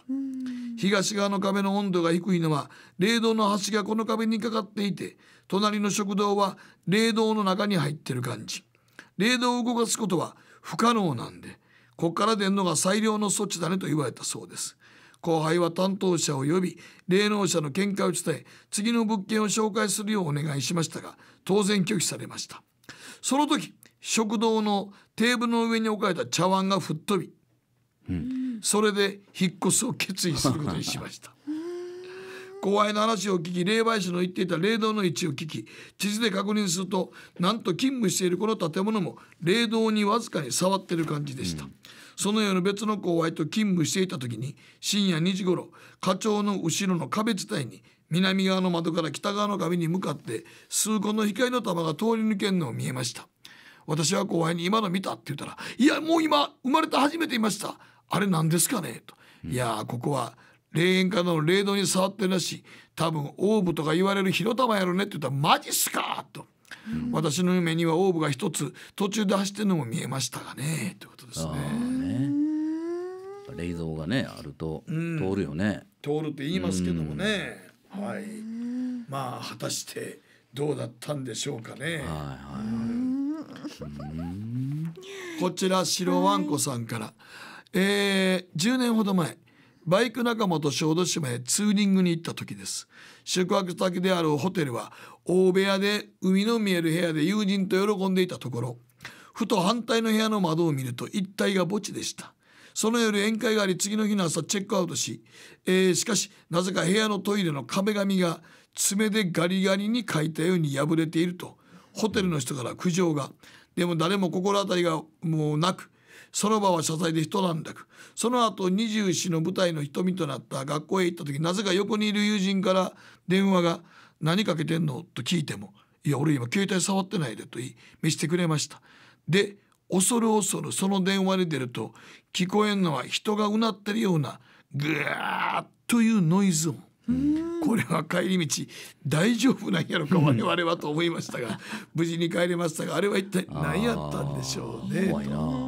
東側の壁の温度が低いのは霊道の端がこの壁にかかっていて隣の食堂は霊道の中に入ってる感じ霊道を動かすことは不可能なんでこっから出るのが最良の措置だねと言われたそうです後輩は担当者を呼び霊能者の見解を伝え次の物件を紹介するようお願いしましたが当然拒否されましたその時食堂のテーブルの上に置かれた茶碗が吹っ飛び、うん、それで引っ越しを決意することにしました後輩の話を聞き霊媒師の言っていた霊道の位置を聞き地図で確認するとなんと勤務しているこの建物も霊道にわずかに触ってる感じでした、うん、その夜別の後輩と勤務していた時に深夜2時頃課長の後ろの壁伝いに南側の窓から北側の壁に向かって数個の光の玉が通り抜けるのを見えました私は後輩に今の見たって言ったら「いやもう今生まれて初めていましたあれ何ですかね?」と「いやここは霊園家の霊堂に触ってるらしい多分オーブとか言われる火の玉やろね」って言ったら「マジっすか!」と。私の夢にはオーブが一つ途中で走ってるのも見えましたがねということですね。ね
冷蔵がねあると通るよね、うん、通るって言いますけども
ね、うん、はいまあ果たしてどうだったんでしょうかね。はいはいはいこちら白わんこさんから、はい、えー、10年ほど前バイク仲間と小豆島へツーリングに行った時です宿泊先であるホテルは大部屋で海の見える部屋で友人と喜んでいたところふと反対の部屋の窓を見ると一帯が墓地でしたその夜宴会があり次の日の朝チェックアウトし、えー、しかしなぜか部屋のトイレの壁紙が爪でガリガリに書いたように破れているとホテルの人から苦情がでも誰も心当たりがもうなくその場は謝罪で一段落その後二十四の舞台の瞳となった学校へ行った時なぜか横にいる友人から電話が「何かけてんの?」と聞いても「いや俺今携帯触ってないで」と言い見せてくれました。で恐る恐るその電話に出ると聞こえんのは人がうなってるようなグーッというノイズ音。これは帰り道大丈夫なんやろか我々はと思いましたが 無事に帰れましたがあれは一体何やったんでしょうね。怖いな皆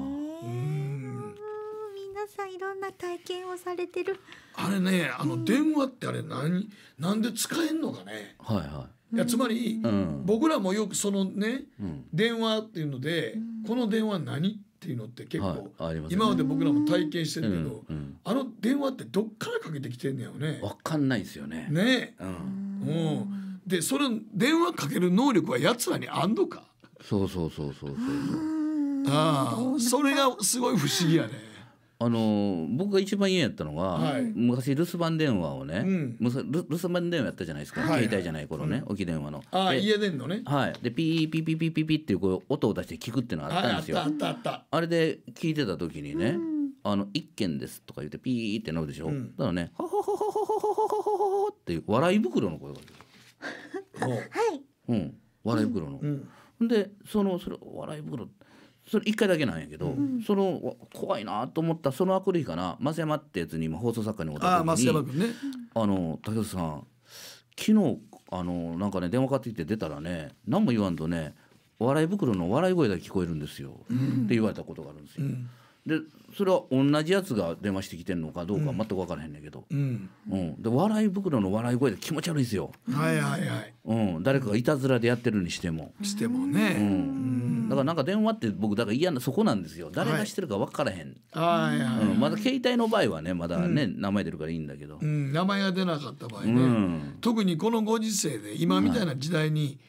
さんいろんな体験をされてる
あれねあの電話ってあれ何なんで使えんのかね、はいはい、いやつまり、僕らもよくそのね、電話っていうので、この電話何っていうのって結構、
はいまね、今まで僕
らも体験してるけど、うんうん、あの電話ってどっからかけてきてんのやよね。分かんないですよね。ね。うん。でその電話かける能力はやつらにあんのか。
そうそうそうそうそうそう。
ああそれがすごい不思議やね。
あの僕が一番嫌やったのが、はい、昔留守番電話をね、うん、留守番電話やったじゃないですか、はいはい、携帯じゃない頃ね、うん、置き電話の
ああ家電のね
はいでピーピーピーピーピーピーっていうこう音を出して聞くっていうのがあったんですよ、はい、あったあったあれで聞いてた時にね、あの一件ですとか言ってピーってなるでしょ、うん、だからねほほほほほほほほほほほって笑い袋の声がはい、うん、笑い袋の、うん、でそのそれ笑い袋ってそれ1回だけなんやけど、うん、その怖いなと思ったそのアくリ日かな増山ってやつに今放送作家におった時にあ、ね、あの竹内さん昨日あのなんかね電話かかってきて出たらね何も言わんとね笑い袋の笑い声が聞こえるんですよ、うん、って言われたことがあるんですよ。うん、でそれは同じやつが電話してきてるのかどうか全く分からへんねんけ
ど、うん
で笑い袋の笑い声で気持ち悪いですよ、
はいはいはい、
うん、誰かがいたずらでやってるにしてもしてもね、う
ん、だ
からなんか電話って僕だから嫌なそこなんですよ誰がしてるか分からへん、
はいはいうん、まだ
携帯の場合はねまだね、名前出るからいいんだけど、
うん、名前が出なかった場合ね、特にこのご時世で今みたいな時代に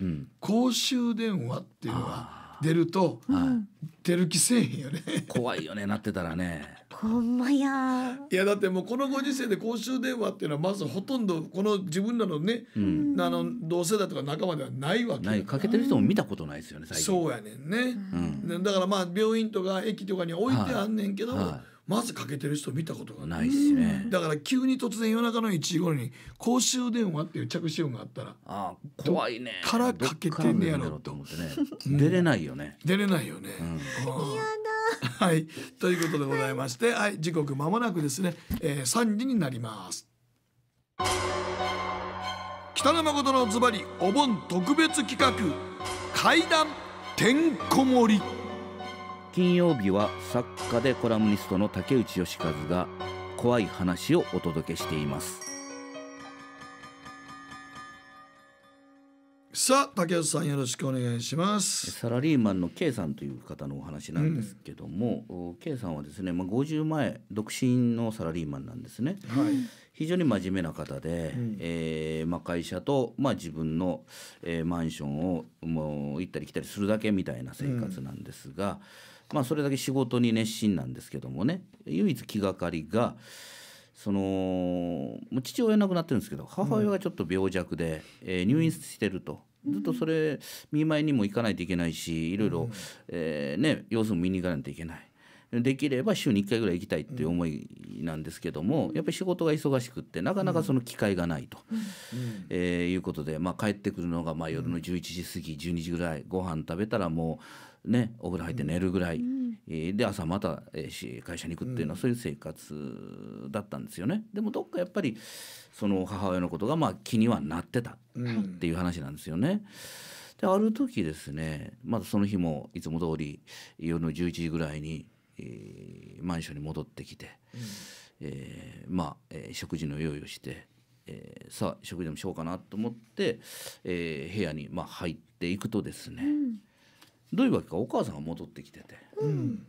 公衆電話っていうのは、出ると、はい、出る気せえへんよね怖いよねなってたらね
ほんまや
いやだってもうこのご時世で公衆電話っていうのはまずほとんどこの自分らのね、うん、あの同世代とか仲間ではないわけないかけてる人も見たことないですよね最近そうやねんね、うん、だからまあ病院とか駅とかに置いてあんねんけど、はいはいまずかけてる人見たことがないでねだから急に突然夜中の1時頃に公衆電話っていう着信音があったらあ怖いねからかけてんねやろと思ってね出れないよね、出れないよね、うだはいということでございまして、はい、時刻まもなくですね、えー、3時になります北野誠のズバリお盆特別企画怪談てん
こ盛り金曜日は作家でコラムニストの竹内義和が怖い話をお届けしています
さあ竹内さんよろしくお願いします
サラリーマンの K さんという方のお話なんですけども、うん、K さんはですね、まあ、50前独身のサラリーマンなんですね、はい、非常に真面目な方で、うん、えー、まあ、会社と、まあ、自分の、えー、マンションをもう行ったり来たりするだけみたいな生活なんですが、うまあ、それだけ仕事に熱心なんですけどもね唯一気がかりがその父親亡くなってるんですけど母親がちょっと病弱で、うん、えー、入院してると。ずっとそれ見舞いにも行かないといけないしいろいろ、えー、ね、様子も見に行かないといけないできれば週に1回ぐらい行きたいっていう思いなんですけども、やっぱり仕事が忙しくってなかなかその機会がないと、えー、いうことで、まあ、帰ってくるのがまあ夜の11時過ぎ12時ぐらいご飯食べたらもうねお風呂入って寝るぐらい、で朝また会社に行くっていうのはそういう生活だったんですよね。でもどっかやっぱりその母親のことがまあ気にはなってたっていう話なんですよね。である時ですねまだその日もいつも通り夜の11時ぐらいに、えー、マンションに戻ってきて、うん、えー、まあ、えー、食事の用意をして、えさあ食事でもしようかなと思って、え部屋に、まあ、入っていくとですね、うんどういうわけかお母さんが戻ってきてて「うん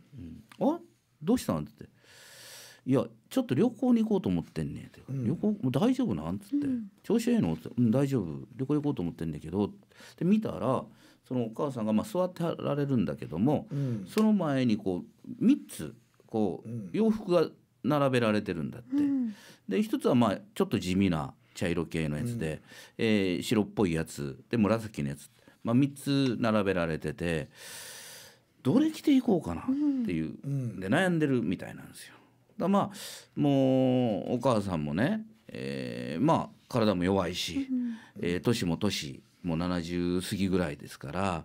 うん、あどうしたん?」ってって「いやちょっと旅行に行こうと思ってんねん」って、うん、旅行もう大丈夫なん?」っつって、うん、調子ええの?」って、うん「大丈夫旅行行こうと思ってんだけど」で見たらそのお母さんがまあ座ってられるんだけども、うん、その前にこう3つこう洋服が並べられてるんだって。で一つはまあちょっと地味な茶色系のやつで、うん、えー、白っぽいやつで紫のやつまあ、3つ並べられててどれ着ていこうかなっていう、で悩んでるみたいなんですよ。だまあもうお母さんもね、えー、まあ体も弱いし、うえー、年も年もう70過ぎぐらいですから、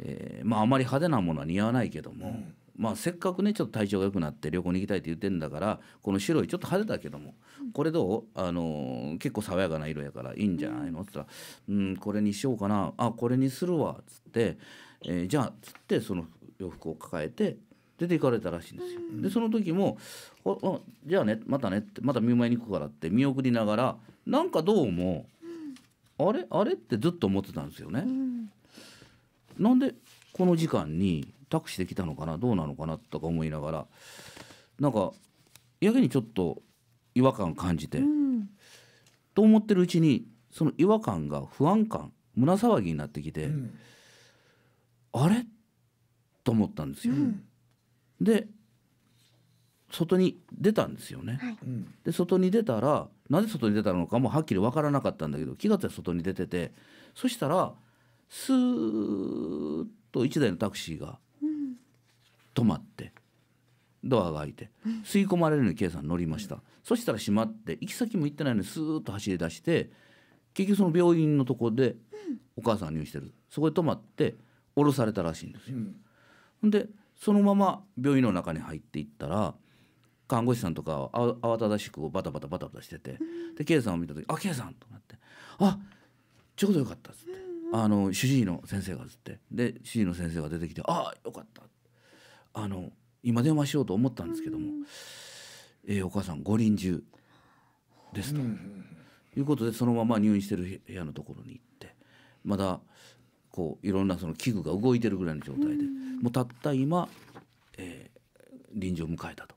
えー、まああまり派手なものは似合わないけども、うん、まあ、せっかくねちょっと体調が良くなって旅行に行きたいって言ってんだからこの白いちょっと派手だけども、これどう、あの結構爽やかな色やからいいんじゃないのって言ったら「うんこれにしようかなあこれにするわ」っつって、えー、じゃあつってその洋服を抱えて出て行かれたらしいんですよ。でその時も「あじゃあねまたね」また見舞いに行くからって見送りながらなんかどうも、あれあれってずっと思ってたんですよね。なんでこの時間にシーで来たのかなどうなのかなとか思いながらなんかやけにちょっと違和感感じて、うん、と思ってるうちにその違和感が不安感胸騒ぎになってきて、うん、あれと思ったんですよ。うん、で外に出たんですよね。はい、で外に出たらなぜ外に出たのかもはっきり分からなかったんだけど気が付いたら外に出ててそしたらスーッと1台のタクシーが止まってドアが開いて吸い込まれるのに K さん乗りました、うん、そしたら閉まって行き先も行ってないのにスーッと走り出して結局その病院のとこでお母さん入院してるそこで止まって降ろされたらしいんですよ。うん、でそのまま病院の中に入っていったら看護師さんとか慌ただしくバタバタバタバタしてて、うん、で K さんを見た時「あ K さん!」となって「あちょうどよかった」っつって、うん、あの主治医の先生がつってで主治医の先生が出てきて「あよかった」ってあの今電話しようと思ったんですけども、えー、お母さん五輪中ですと、いうことでそのまま入院してる部屋のところに行ってまだこういろんなその器具が動いてるぐらいの状態で、もうたった今、えー、臨時を迎えたと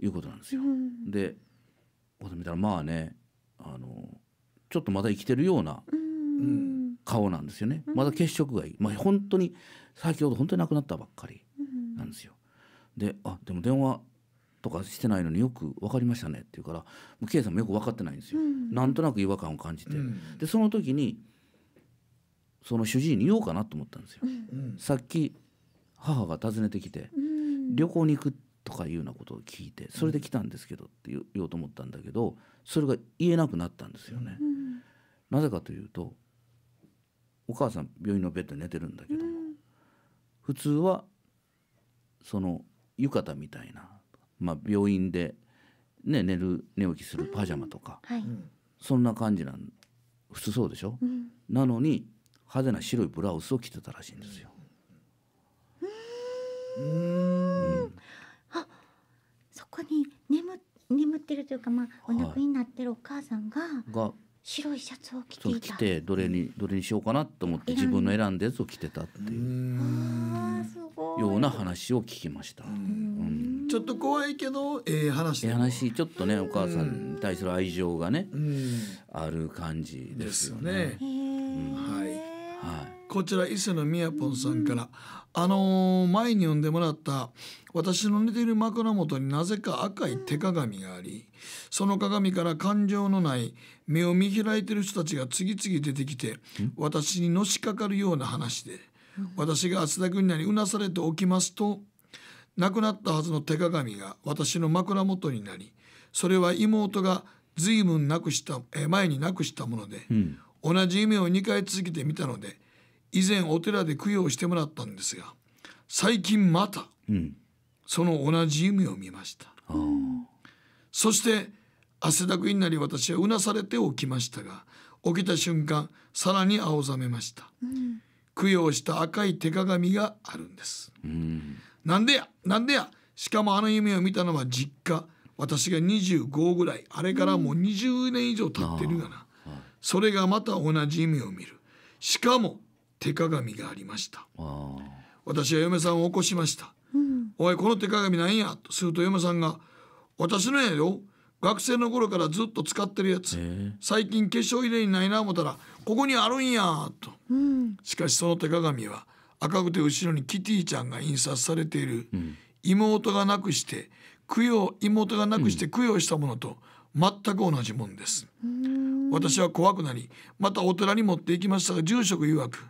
いうことなんですよ。でこう見たらまあねあのちょっとまだ生きてるような、顔なんですよねまだ血色がいい、まあ、本当に先ほど本当に亡くなったばっかりなんですよ。で「あでも電話とかしてないのによく分かりましたね」って言うからもう K さんもよく分かってないんですよ。うん、なんとなく違和感を感じて、うん、でその時にその主治医に言おうかなと思ったんですよ。うん、さっき母が訪ねてきて、旅行に行くとかいうようなことを聞いてそれで来たんですけどって言おうと思ったんだけどそれが言えなくなったんですよね。なぜかというとお母さん病院のベッドに寝てるんだけど普通はその浴衣みたいな、まあ、病院で、ね、寝る寝起きするパジャマとか、はい、そんな感じなん普通そうでしょ、うん、なのに派手な白いブラウスを着てたらしいんですよ。うん、
うん、あそこに眠眠ってるというか、まあ、お亡くなってるお母さんが。
が白いシャツを着ていた
着てどれにどれにしようかなと思って自分の選んだやつを着てたっていうような話を聞きました。う
ん、ちょっと怖いけどえ
えー、話ええ話ちょっとねお母さんに対する愛情がねある感
じですよね。よねはい、はい、こちら伊勢のみやぽんさんから。あのー、前に読んでもらった私の寝ている枕元になぜか赤い手鏡がありその鏡から感情のない目を見開いてる人たちが次々出てきて私にのしかかるような話で私が厚田君になりうなされておきますと亡くなったはずの手鏡が私の枕元になりそれは妹が随分なくした前になくしたもので、うん、同じ夢を2回続けてみたので以前お寺で供養してもらったんですが最近また、その同じ夢を見ました、そして汗だくになり私はうなされて起きましたが起きた瞬間さらに青ざめました、うん、供養した赤い手鏡があるんです、うん、なんでやなんでやしかもあの夢を見たのは実家私が25ぐらいあれからもう20年以上経ってるがな、それがまた同じ夢を見るしかも手鏡がありました私は嫁さんを起こしました、うん、おいこの手鏡なんやとすると嫁さんが私のやよ学生の頃からずっと使ってるやつ、えー、最近化粧入れにないな思ったらここにあるんやと、うん、しかしその手鏡は赤くて後ろにキティちゃんが印刷されている、妹がなくして供養妹がなくして供養したものと全く同じもんです、私は怖くなりまたお寺に持って行きましたが住職曰く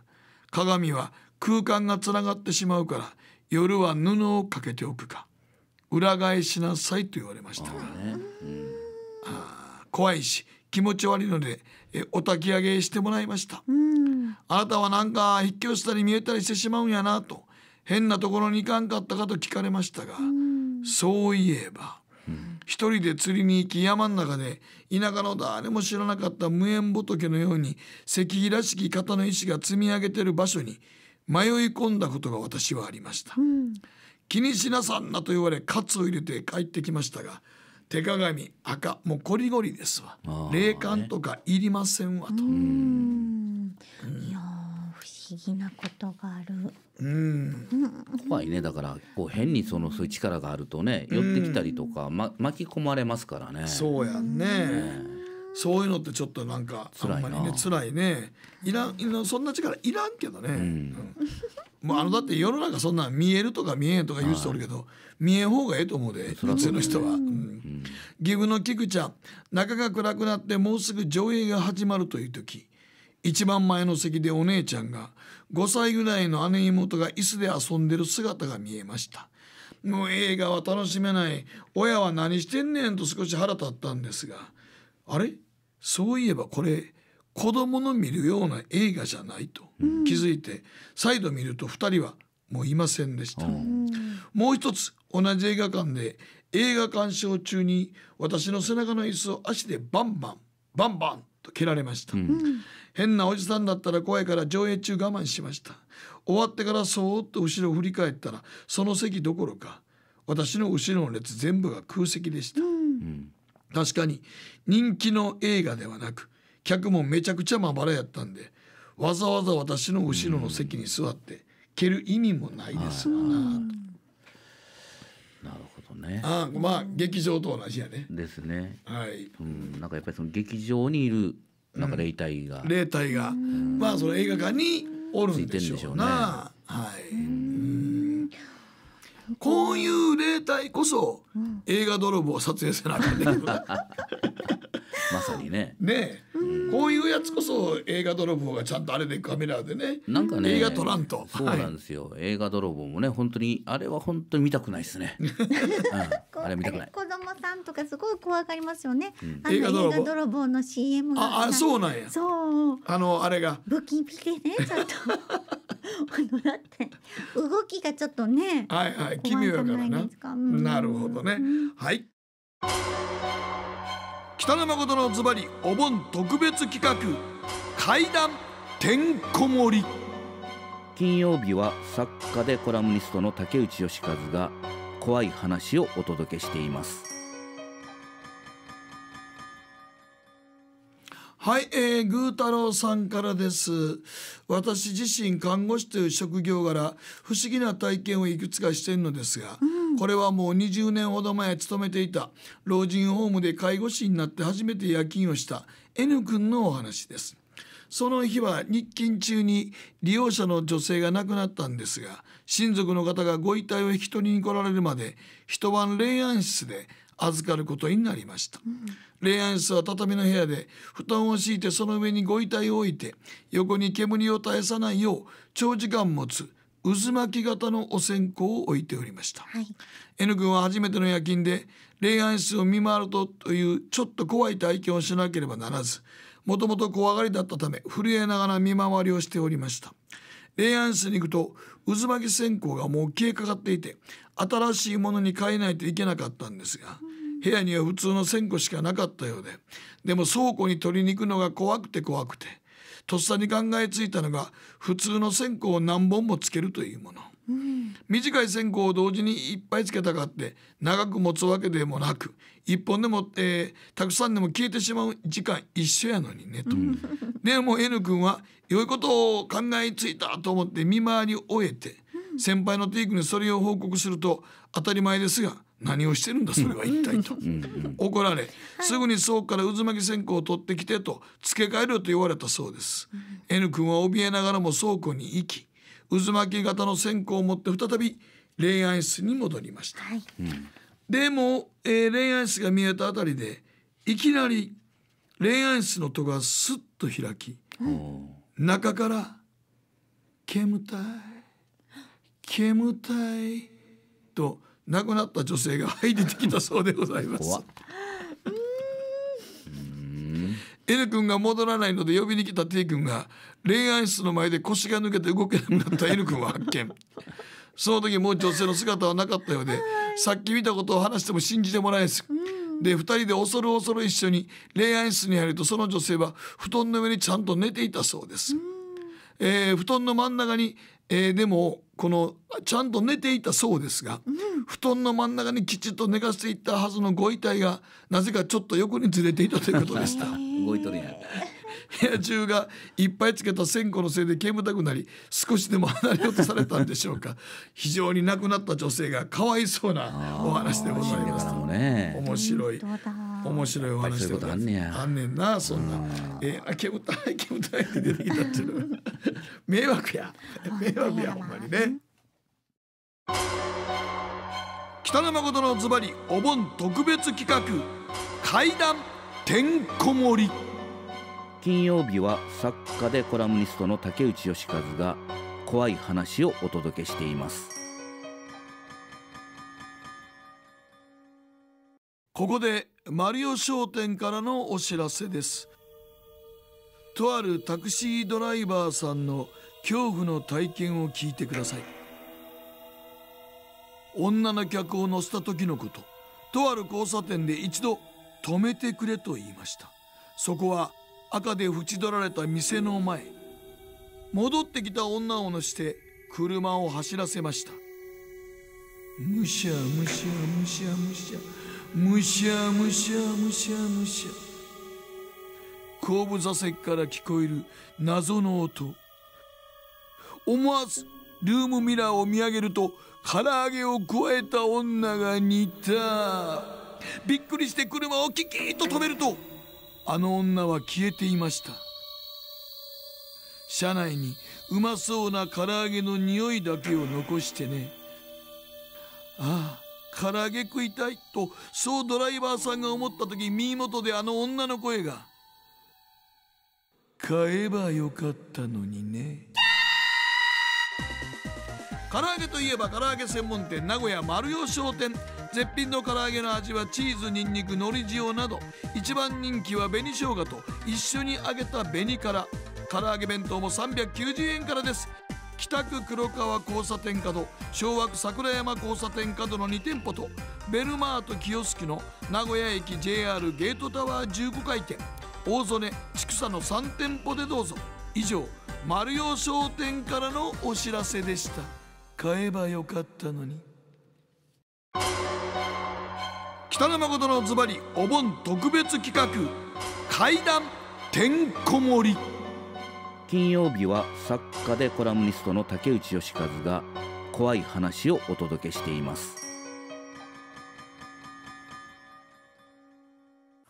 鏡は空間がつながってしまうから夜は布をかけておくか裏返しなさいと言われましたが、ねうん、怖いし気持ち悪いのでえお焚き上げしてもらいました、うん、あなたはなんか引っ越したり見えたりしてしまうんやなと変なところに行かんかったかと聞かれましたが、うん、そういえば一人で釣りに行き山ん中で田舎の誰も知らなかった無縁仏のように石碑らしき方の石が積み上げてる場所に迷い込んだことが私はありました、うん、気にしなさんなと言われ喝を入れて帰ってきましたが手鏡赤もうこりごりですわ霊感とかいりませんわ
と。不思議なことがある。
うん、
怖いねだからこう変にそのそういう力があるとね寄ってきたりとか、ま、巻き込まれますからね。そ
うやね、ね、そういうのってちょっとなんかあんまりね辛いねいらんそんな力いらんけどね、うん、もうあのだって世の中そんな見えるとか見えんとか言う人おるけど、はい、見えん方がええと思うで普通の人は、うん、岐阜の菊ちゃん中が暗くなってもうすぐ上映が始まるという時一番前の席でお姉ちゃんが5歳ぐらいの姉妹が椅子で遊んでる姿が見えましたもう映画は楽しめない親は何してんねんと少し腹立ったんですがあれそういえばこれ子供の見るような映画じゃないと気づいて、再度見ると2人はもういませんでした、うん、もう一つ同じ映画館で映画鑑賞中に私の背中の椅子を足でバンバンバンバンと蹴られました、うん、変なおじさんだったら怖いから上映中我慢しました終わってからそーっと後ろを振り返ったらその席どころか私の後ろの列全部が空席でした、うん、確かに人気の映画ではなく客もめちゃくちゃまばらやったんでわざわざ私の後ろの席に座って、うん、蹴る意味もないですわな、と。
なるほどねあまあ劇場と同じやね
ですねはい、
うん、なんかやっぱりその劇場にいるなんか
霊体が、霊体が、まあその映画館におるんでしょうな。はい。うんこういう霊体こそ、うん、映画泥棒を撮影せなあかんね まさにね。ねこういうやつこそ映画泥棒がちゃんとあれでカメラでね。なんかね。映画撮らんと。そうなんです
よ。はい、映画泥棒もね、本当に、あれは本当に見たくないですね うん。あれ見たくない。
子供さんとかすごい怖がりますよね。う
ん、映画泥
棒の CM あ、あ、そうなんや。そう。
あの、あれが。
ブキピでね、ちょっと。あの、だって。動きがちょっとね。はいはい。ね奇妙やからな、な
るほどね、はい北野誠のズバリお盆特別企画階段
てんこ盛り金曜日は作家でコラムニストの竹内義和が怖い話をお届けしています
はい、えー、ぐろうさんからです。私自身看護師という職業柄、不思議な体験をいくつかしているのですが、うん、これはもう20年ほど前勤めていた老人ホームで介護士になって初めて夜勤をした N 君のお話です。その日は日勤中に利用者の女性が亡くなったんですが、親族の方がご遺体を引き取りに来られるまで、一晩霊安室で預かることになりました。うん霊安室は畳の部屋で布団を敷いてその上にご遺体を置いて横に煙を絶やさないよう長時間持つ渦巻き型のお線香を置いておりました、はい、N 君は初めての夜勤で霊安室を見回るとというちょっと怖い体験をしなければならずもともと怖がりだったため震えながら見回りをしておりました霊安室に行くと渦巻き線香がもう消えかかっていて新しいものに変えないといけなかったんですが、うん部屋には普通の線香しかなかったようででも倉庫に取りに行くのが怖くて怖くてとっさに考えついたのが普通の線香を何本もつけるというもの、うん、短い線香を同時にいっぱいつけたかって長く持つわけでもなく一本でも、えー、たくさんでも消えてしまう時間一緒やのにねと。でも N 君は良いことを考えついたと思って見回りを終えて先輩のテイクにそれを報告すると当たり前ですが何をしてるんだそれは一体と怒られすぐに倉庫から渦巻き線香を取ってきてと付け替えると言われたそうです N 君は怯えながらも倉庫に行き渦巻き型の線香を持って再び恋愛室に戻りました、はい、でも、えー、恋愛室が見えたあたりでいきなり恋愛室の戸がスッと開き、うん、中から「煙たい」煙たいと亡くなった女性が入ってきたそうでございます。N 君が戻らないので呼びに来た T 君が恋愛室の前で腰が抜けて動けなくなった N 君を発見その時もう女性の姿はなかったようでさっき見たことを話しても信じてもらえず、うん、で2人で恐る恐る一緒に恋愛室に入るとその女性は布団の上にちゃんと寝ていたそうです、うん、えー、布団の真ん中に、えー、でもこのちゃんと寝ていたそうですが、うん、布団の真ん中にきちっと寝かせていったはずのご遺体がなぜかちょっと横にずれていたということでした。動いとるや部屋中がいっぱいつけた線香のせいで煙たくなり少しでも離れようとされたんでしょうか 非常に亡くなった女性がかわいそうなお話でございます、ね、面白い面白いお話あんねやあんねんなそんな「えー、あけけって出てきたっていう 迷惑や迷惑やほんまにね。北野誠のズバリお盆特別企画てんこ盛り金
曜日は作家でコラムニストの竹内義和が怖い話をお届
けしていますここでマリオ商店からのお知らせですとあるタクシードライバーさんの恐怖の体験を聞いてください女の客を乗せた時のこととある交差点で一度止めてくれと言いましたそこは赤で縁取られた店の前戻ってきた女を乗して車を走らせましたむしゃむしゃむしゃむしゃむしゃむしゃむしゃむしゃ後部座席から聞こえる謎の音思わずルームミラーを見上げると唐揚げを加えた女が似たびっくりして車をキキッと止めるとあの女は消えていました車内にうまそうな唐揚げの匂いだけを残してねああ唐揚げ食いたいと、そうドライバーさんが思った時、耳元であの女の声が、買えばよかったのにね。唐揚げといえば唐揚げ専門店名古屋丸代商店絶品の唐揚げの味はチーズニンニクのり塩など一番人気は紅生姜と一緒に揚げた紅から唐揚げ弁当も390円からです北区黒川交差点角昭和区桜山交差点角の2店舗とベルマート清月の名古屋駅 JR ゲートタワー15回店大曽根千草の3店舗でどうぞ以上丸洋商店からのお知らせでした買えばよかったのに北野誠のズバリお盆特別企画階段てんこ
盛り金曜日は作家でコラムニストの竹内義和が
怖い話をお届けしています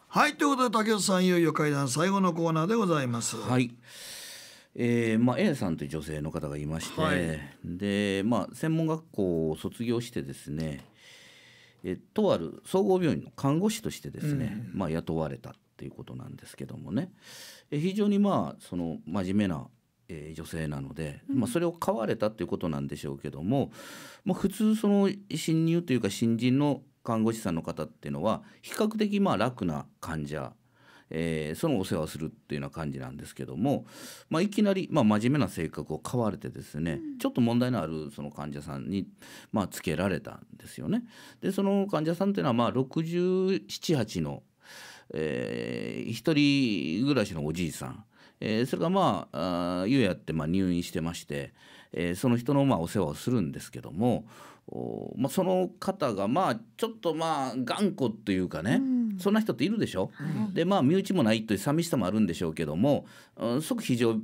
はいということで竹内さんいよいよ会談最後のコーナーでございますはいえーまあ、A さんという女性の方がいまして、はい、
でまあ、専門学校を卒業してですねえとある総合病院の看護師としてですね、うん、まあ、雇われたっていうことなんですけどもね、非常にまあその真面目な、えー、女性なので、うん、まあ、それを買われたということなんでしょうけども、まあ、普通その新入というか新人の看護師さんの方っていうのは比較的まあ楽な患者えー、そのお世話をするっていうような感じなんですけども、まあ、いきなり、まあ、真面目な性格を買われてですね、うん、ちょっと問題のあるその患者さんに、まあ、つけられたんですよね。でその患者さんっていうのはまあ678のえー、一人暮らしのおじいさん、えー、それがまああ湯やってまあ入院してまして、えー、その人のまあお世話をするんですけどもまあ、その方がまあちょっとまあ頑固というかね、うん、そんな人っているでしょ、はい、でまあ身内もないという寂しさもあるんでしょうけども、うん、即非常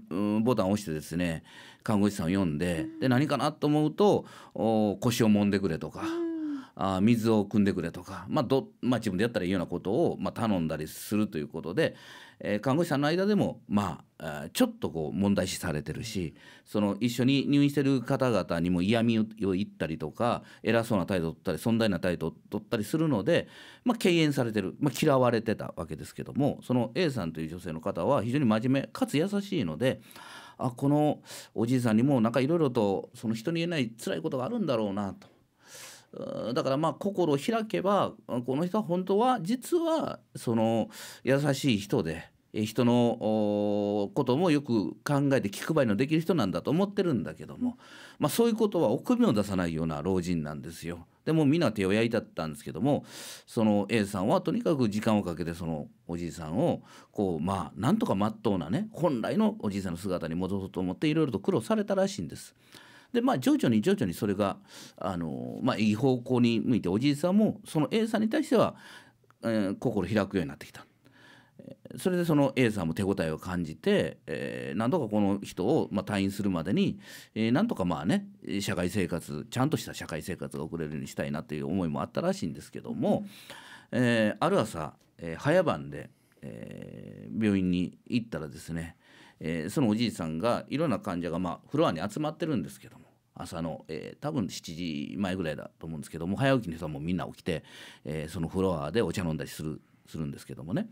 ボタンを押してですね看護師さんを呼んでうん、で何かなと思うと腰を揉んでくれとか。うんあ水を汲んでくれとか、まあどまあ、自分でやったらいいようなことを、まあ、頼んだりするということで、えー、看護師さんの間でも、まあ、ちょっとこう問題視されてるしその一緒に入院してる方々にも嫌味を言ったりとか偉そうな態度を取ったり尊大な態度を取ったりするので、まあ、敬遠されてる、まあ、嫌われてたわけですけどもその A さんという女性の方は非常に真面目かつ優しいので。あこのおじいさんにもなんかいろいろとその人に言えない辛いことがあるんだろうなとだからまあ心を開けばこの人は本当は実はその優しい人で人のこともよく考えて気配りのできる人なんだと思ってるんだけども、まあ、そういうことは臆病を出さないような老人なんですよ。でも皆手を焼いたったんですけどもその A さんはとにかく時間をかけてそのおじいさんをこうまあなんとかまっとうなね本来のおじいさんの姿に戻そうと思っていろいろと苦労されたらしいんです。でまあ徐々に徐々にそれがあの、まあ、いい方向に向いておじいさんもその A さんに対しては、えー、心開くようになってきた。それでその A さんも手応えを感じて、えー、何とかこの人を、まあ、退院するまでに、えー、何とかまあね社会生活ちゃんとした社会生活が送れるようにしたいなという思いもあったらしいんですけども、うん、えー、ある朝、えー、早晩で、えー、病院に行ったらですね、えー、そのおじいさんがいろんな患者が、まあ、フロアに集まってるんですけど朝の、えー、多分7時前ぐらいだと思うんですけども早起きの人はもうみんな起きて、えー、そのフロアでお茶飲んだりするするんですけどもね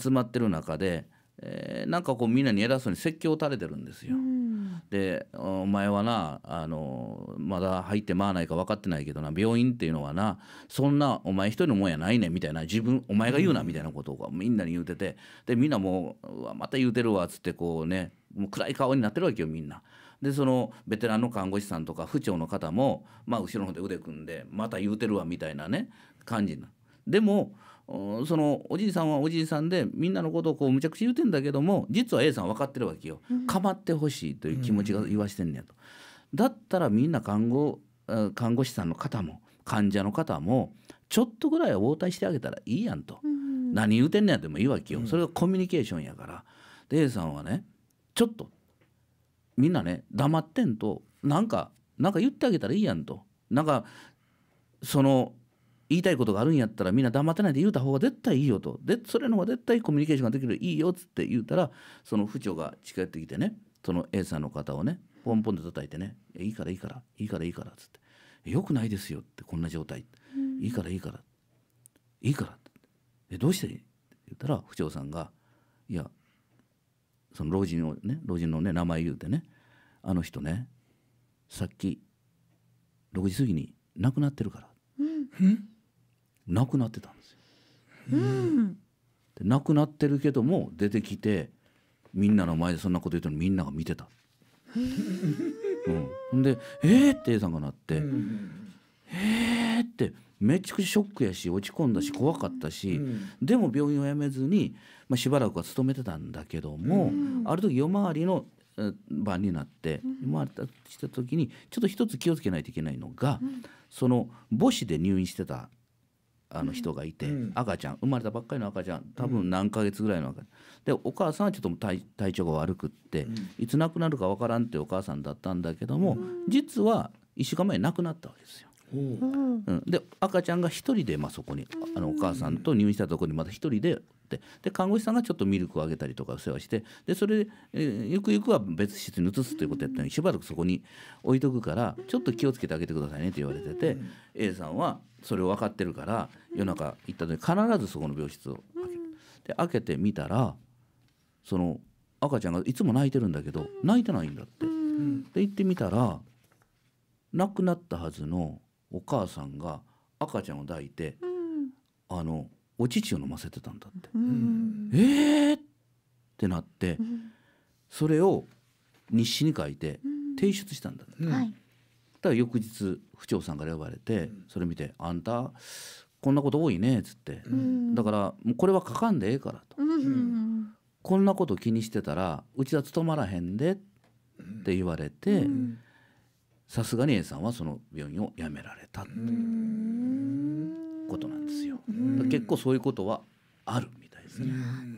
集まってる中で、えー、なんかこうみんなに偉そうに説教を垂れてるんですよ。でお前はなあのまだ入ってまわないか分かってないけどな病院っていうのはなそんなお前一人のもんやないねみたいな自分お前が言うなみたいなことをみんなに言うててでみんなもううまた言うてるわっつってこうねもう暗い顔になってるわけよみんな。でそのベテランの看護師さんとか府庁の方も、まあ、後ろの方で腕組んでまた言うてるわみたいなね感じなでもそのおじいさんはおじいさんでみんなのことをこうむちゃくちゃ言うてんだけども実は A さん分かってるわけよ、かま構ってほしいという気持ちが言わしてんねやと。だったらみんな看護看護師さんの方も患者の方もちょっとぐらいは応対してあげたらいいやんと、何言うてんねやでもいいわけよ、それがコミュニケーションやからで A さんはねちょっとみんなね黙ってんとなんかなんか言ってあげたらいいやんとなんかその言いたいことがあるんやったらみんな黙ってないで言うた方が絶対いいよとでそれの方が絶対コミュニケーションができるいいよっつって言うたらその府長が近寄ってきてねその A さんの方をねポンポンと叩いてね「いいからいいからいいからいいから」っつって「よくないですよ」ってこんな状態「いいからいいからいいから」って「どうして?」って言ったら府長さんが「いやその老人をね老人のね名前言うてねあの人ねさっき6時過ぎに亡くなってるから、うん、亡くなってたんですよ。
うん、で
亡くなってるけども出てきてみんなの前でそんなこと言うてるのみんなが見てた。うん、で「えー!」って A さんがなって「うん、えー!」ってめくちゃショックやし落ち込んだし怖かったし、うん、でも病院を辞めずに、まあ、しばらくは勤めてたんだけども、うん、ある時夜回りの番になって夜回りした時にちょっと一つ気をつけないといけないのが、うん、その母子で入院してたあの人がいて、赤ちゃん生まれたばっかりの赤ちゃん多分何ヶ月ぐらいの赤ちゃん、でお母さんはちょっと体体調が悪くって、いつ亡くなるか分からんってお母さんだったんだけども、実は1週間前亡くなったわけですよ。うん、で赤ちゃんが1人で、まあ、そこにあのお母さんと入院したとこにまた1人ででで看護師さんがちょっとミルクをあげたりとかお世話してでそれで、えー、ゆくゆくは別室に移すということやったのにしばらくそこに置いとくからちょっと気をつけてあげてくださいねって言われてて、うん、A さんはそれを分かってるから夜中行った時必ずそこの病室を開ける。で開けてみたらその赤ちゃんがいつも泣いてるんだけど泣いてないんだって。で行ってみたら亡くなったはずのお母さんが赤ちゃんを抱いて、うん、あのお乳を飲ませてたんだって、うん、えーってなって、うん、それを日誌に書いて提出したんだ、っうん、だたら翌日府長さんから呼ばれて、それ見て「あんたこんなこと多いね」っつって、だからもうこれは書かんでええからと、こんなこと気にしてたらうちは務まらへんでって言われて。うんさすがに A さんはその病院を辞められたということなんですよ。結構そういうことはあるみ
たいですね。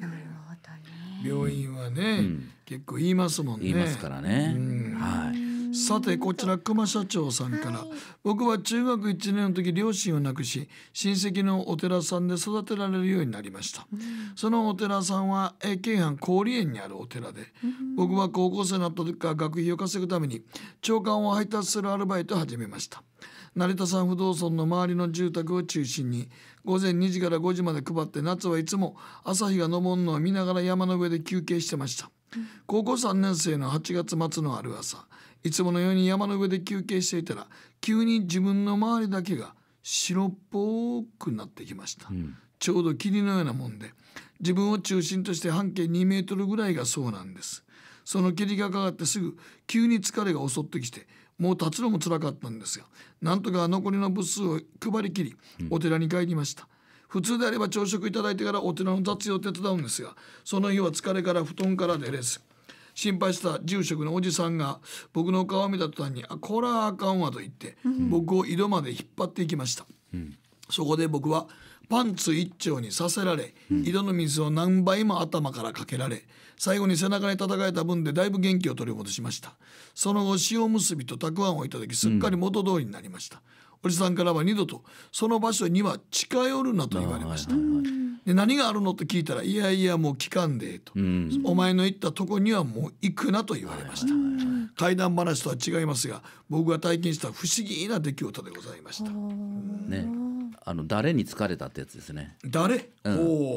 なるほどね。病院はね、結構言いますもんね。言いますからね。はい。さてこちら熊社長さんから、はい、僕は中学1年の時両親を亡くし親戚のお寺さんで育てられるようになりました、うん、そのお寺さんは京阪郡園にあるお寺で、うん、僕は高校生になった時から学費を稼ぐために長官を配達するアルバイトを始めました成田山不動尊の周りの住宅を中心に午前2時から5時まで配って夏はいつも朝日が昇るのを見ながら山の上で休憩してました、うん、高校3年生の8月末のある朝いつものように山の上で休憩していたら急に自分の周りだけが白っぽくなってきました、うん、ちょうど霧のようなもんで自分を中心として半径2メートルぐらいがそうなんですその霧がかかってすぐ急に疲れが襲ってきてもう立つのもつらかったんですがなんとか残りの部数を配りきりお寺に帰りました、うん普通であれば朝食いただいてからお寺の雑用を手伝うんですがその日は疲れから布団から出れず心配した住職のおじさんが僕の顔を見た途端に「あこらあかんわ」と言って、僕を井戸まで引っ張っていきました、うん、そこで僕はパンツ一丁にさせられ、井戸の水を何倍も頭からかけられ最後に背中に戦かれた分でだいぶ元気を取り戻しましたその後塩結びとたくあんをいただきすっかり元通りになりました、おじさんからは二度とその場所には近寄るなと言われました。はいはいはい、で何があるのと聞いたら「いやいやもう聞かんで」
と、うん、お
前の行ったとこにはもう行くな」と言われました。はいはいはい、怪談話とは違いますが僕が体験した不思議な出来事でございました。
ねあの誰に疲れたってやつですね。誰？う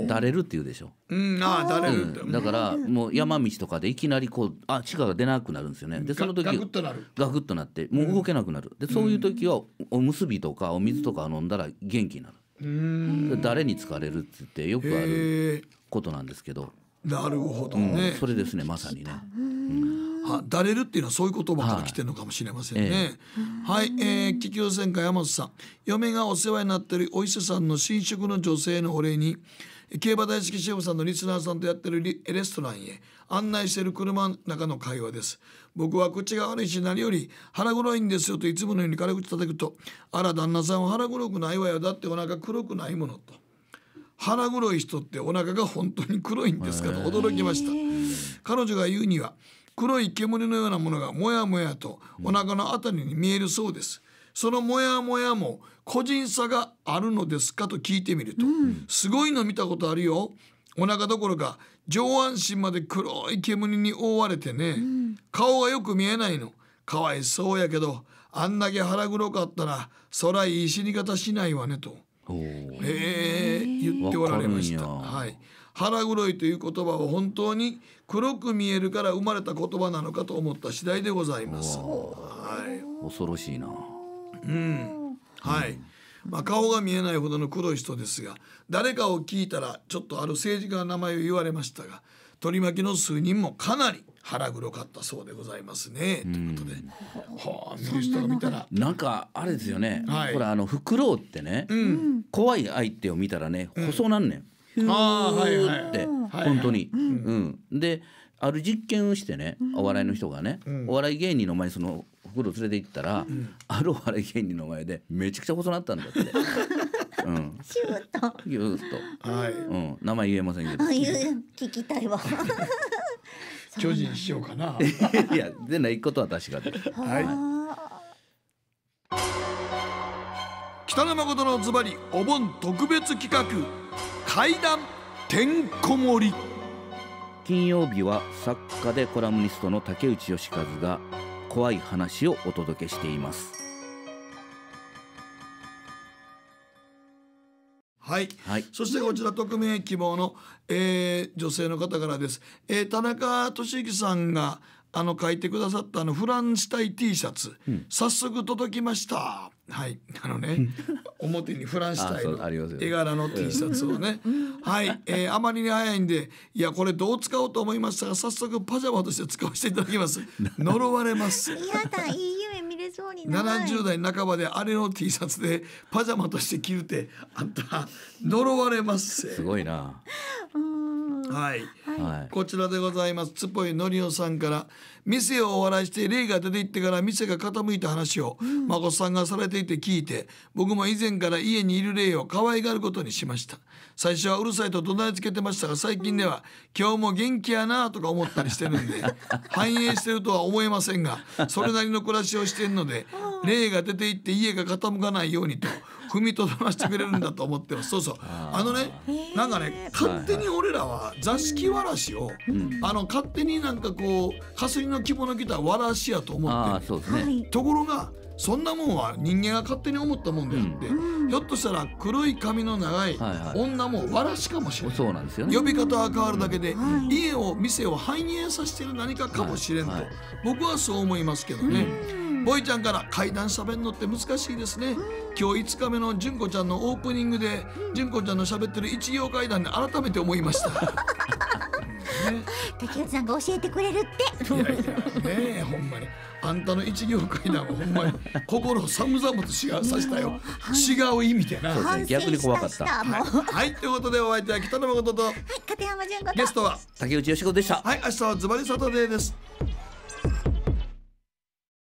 ん、だれるって言うでしょ。う
ん、ああ、だれるって、うん、だから
もう山道とかでいきなりこうあ地下が出なくなるんですよね。でその時ガクッとなる。ガクッとなってもう動けなくなる。でそういう時はおむすびとかお水とか飲んだら元気になる。うん誰に疲れるって言ってよくあることなんですけど。なるほどね、うん、それですねまさ
にね。はだれるっていうのはそういう言葉から来てるのかもしれませんね。はい、えー、え気球戦火山本さん、嫁がお世話になってるお医者さんの新職の女性のお礼に。競馬大好きシェフさんのリスナーさんとやってるレストランへ案内してる車の中の会話です。僕は口が悪いし何より腹黒いんですよといつものように軽口叩くと、あら旦那さんは腹黒くないわよ。だってお腹黒くないものと。腹黒い人ってお腹が本当に黒いんですかと驚きました彼女が言うには黒い煙のようなものがもやもやとお腹の辺りに見えるそうです、そのモヤモヤも個人差があるのですかと聞いてみると、うん、すごいの見たことあるよお腹どころか上半身まで黒い煙に覆われてね、うん、顔がよく見えないのかわいそうやけどあんだけ腹黒かったらそらいい死に方しないわねとえー、言っておられました。はい、腹黒いという言葉は本当に黒く見えるから生まれた言葉なのかと思った次第でございます。は
い、恐ろしいな。う
ん、はい。まあ、顔が見えないほどの黒い人ですが誰かを聞いたらちょっとある政治家の名前を言われましたが取り巻きの数人もかなり腹黒かったそうでございますね。ということで、はあ、見る人が見たら。な
んかあれですよね。はい、ほらあのフクロウってね、うん、怖い相手を見たらね、細なんねん。うん、あはいはい、って、本当に、はいはい、うん、である実験をしてね、お笑いの人がね、お笑い芸人の前にその袋連れて行ったら、あるお笑い芸人の前でめちゃくちゃ細なったんだって。うん、
シュート。
シュート。はい。うん、名前言えませんけど。
聞きたいわ。
巨人しようかな。いやでないことは確かで。はい。北野誠のズバリお盆特別企画階段
てんこ盛り。金曜日は作家でコラムニストの竹内義和が怖い話をお届けしています。
はい、はい、そしてこちら匿名希望の、えー、女性の方からです、えー、田中俊之さんがあの書いてくださったあのフランスタイ T シャツ、うん、早速届きましたはいあのね 表にフランスタイの絵柄の T シャツをねはい、えー、あまりに早いんでいやこれどう使おうと思いましたが早速パジャマとして使わせていただきます 呪われますや
だれそうに長い70
代半ばであれの T シャツでパジャマとして着るってあんた呪われます
すごいなはい、はい、
こちらでございますつぽいのりおさんから店をお笑いして霊が出て行ってから店が傾いた話を、孫さんがされていて聞いて僕も以前から家にいる霊を可愛がることにしました最初はうるさいと怒鳴りつけてましたが最近では、今日も元気やなとか思ったりしてるんで 反映してるとは思えませんがそれなりの暮らしをしてるので霊が出て行って家が傾かないようにと踏みとどましてくれるんだと思ってます そうそうあのねなんかね勝手に俺らは座敷わらしを、あの勝手になんかこうかすりの着物着たわらしやと思ってね、ところがそんなもんは人間が勝手に思ったもんであって、ひょっとしたら黒い髪の長い女もわらしか
もしれない、呼
び方は変わるだけで、家を店を反映させてる何かかもしれんと、僕はそう思いますけどね。ボイちゃんから階段しゃべるのって難しいですね今日5日目の純子ちゃんのオープニングで純子ちゃんのしゃべってる一行階段で改めて思いました
ね、竹内さんが教えてくれるっ
ていやいやねほんまにあんたの一行階段はほんまに 心を寒々としがさせたよ、違う意味でな、はい、逆に怖かったはい、はい、ということでお相手は北野誠と、はい、
片山純子
ゲストは竹内義子でしたはい明日はズバリサタデーです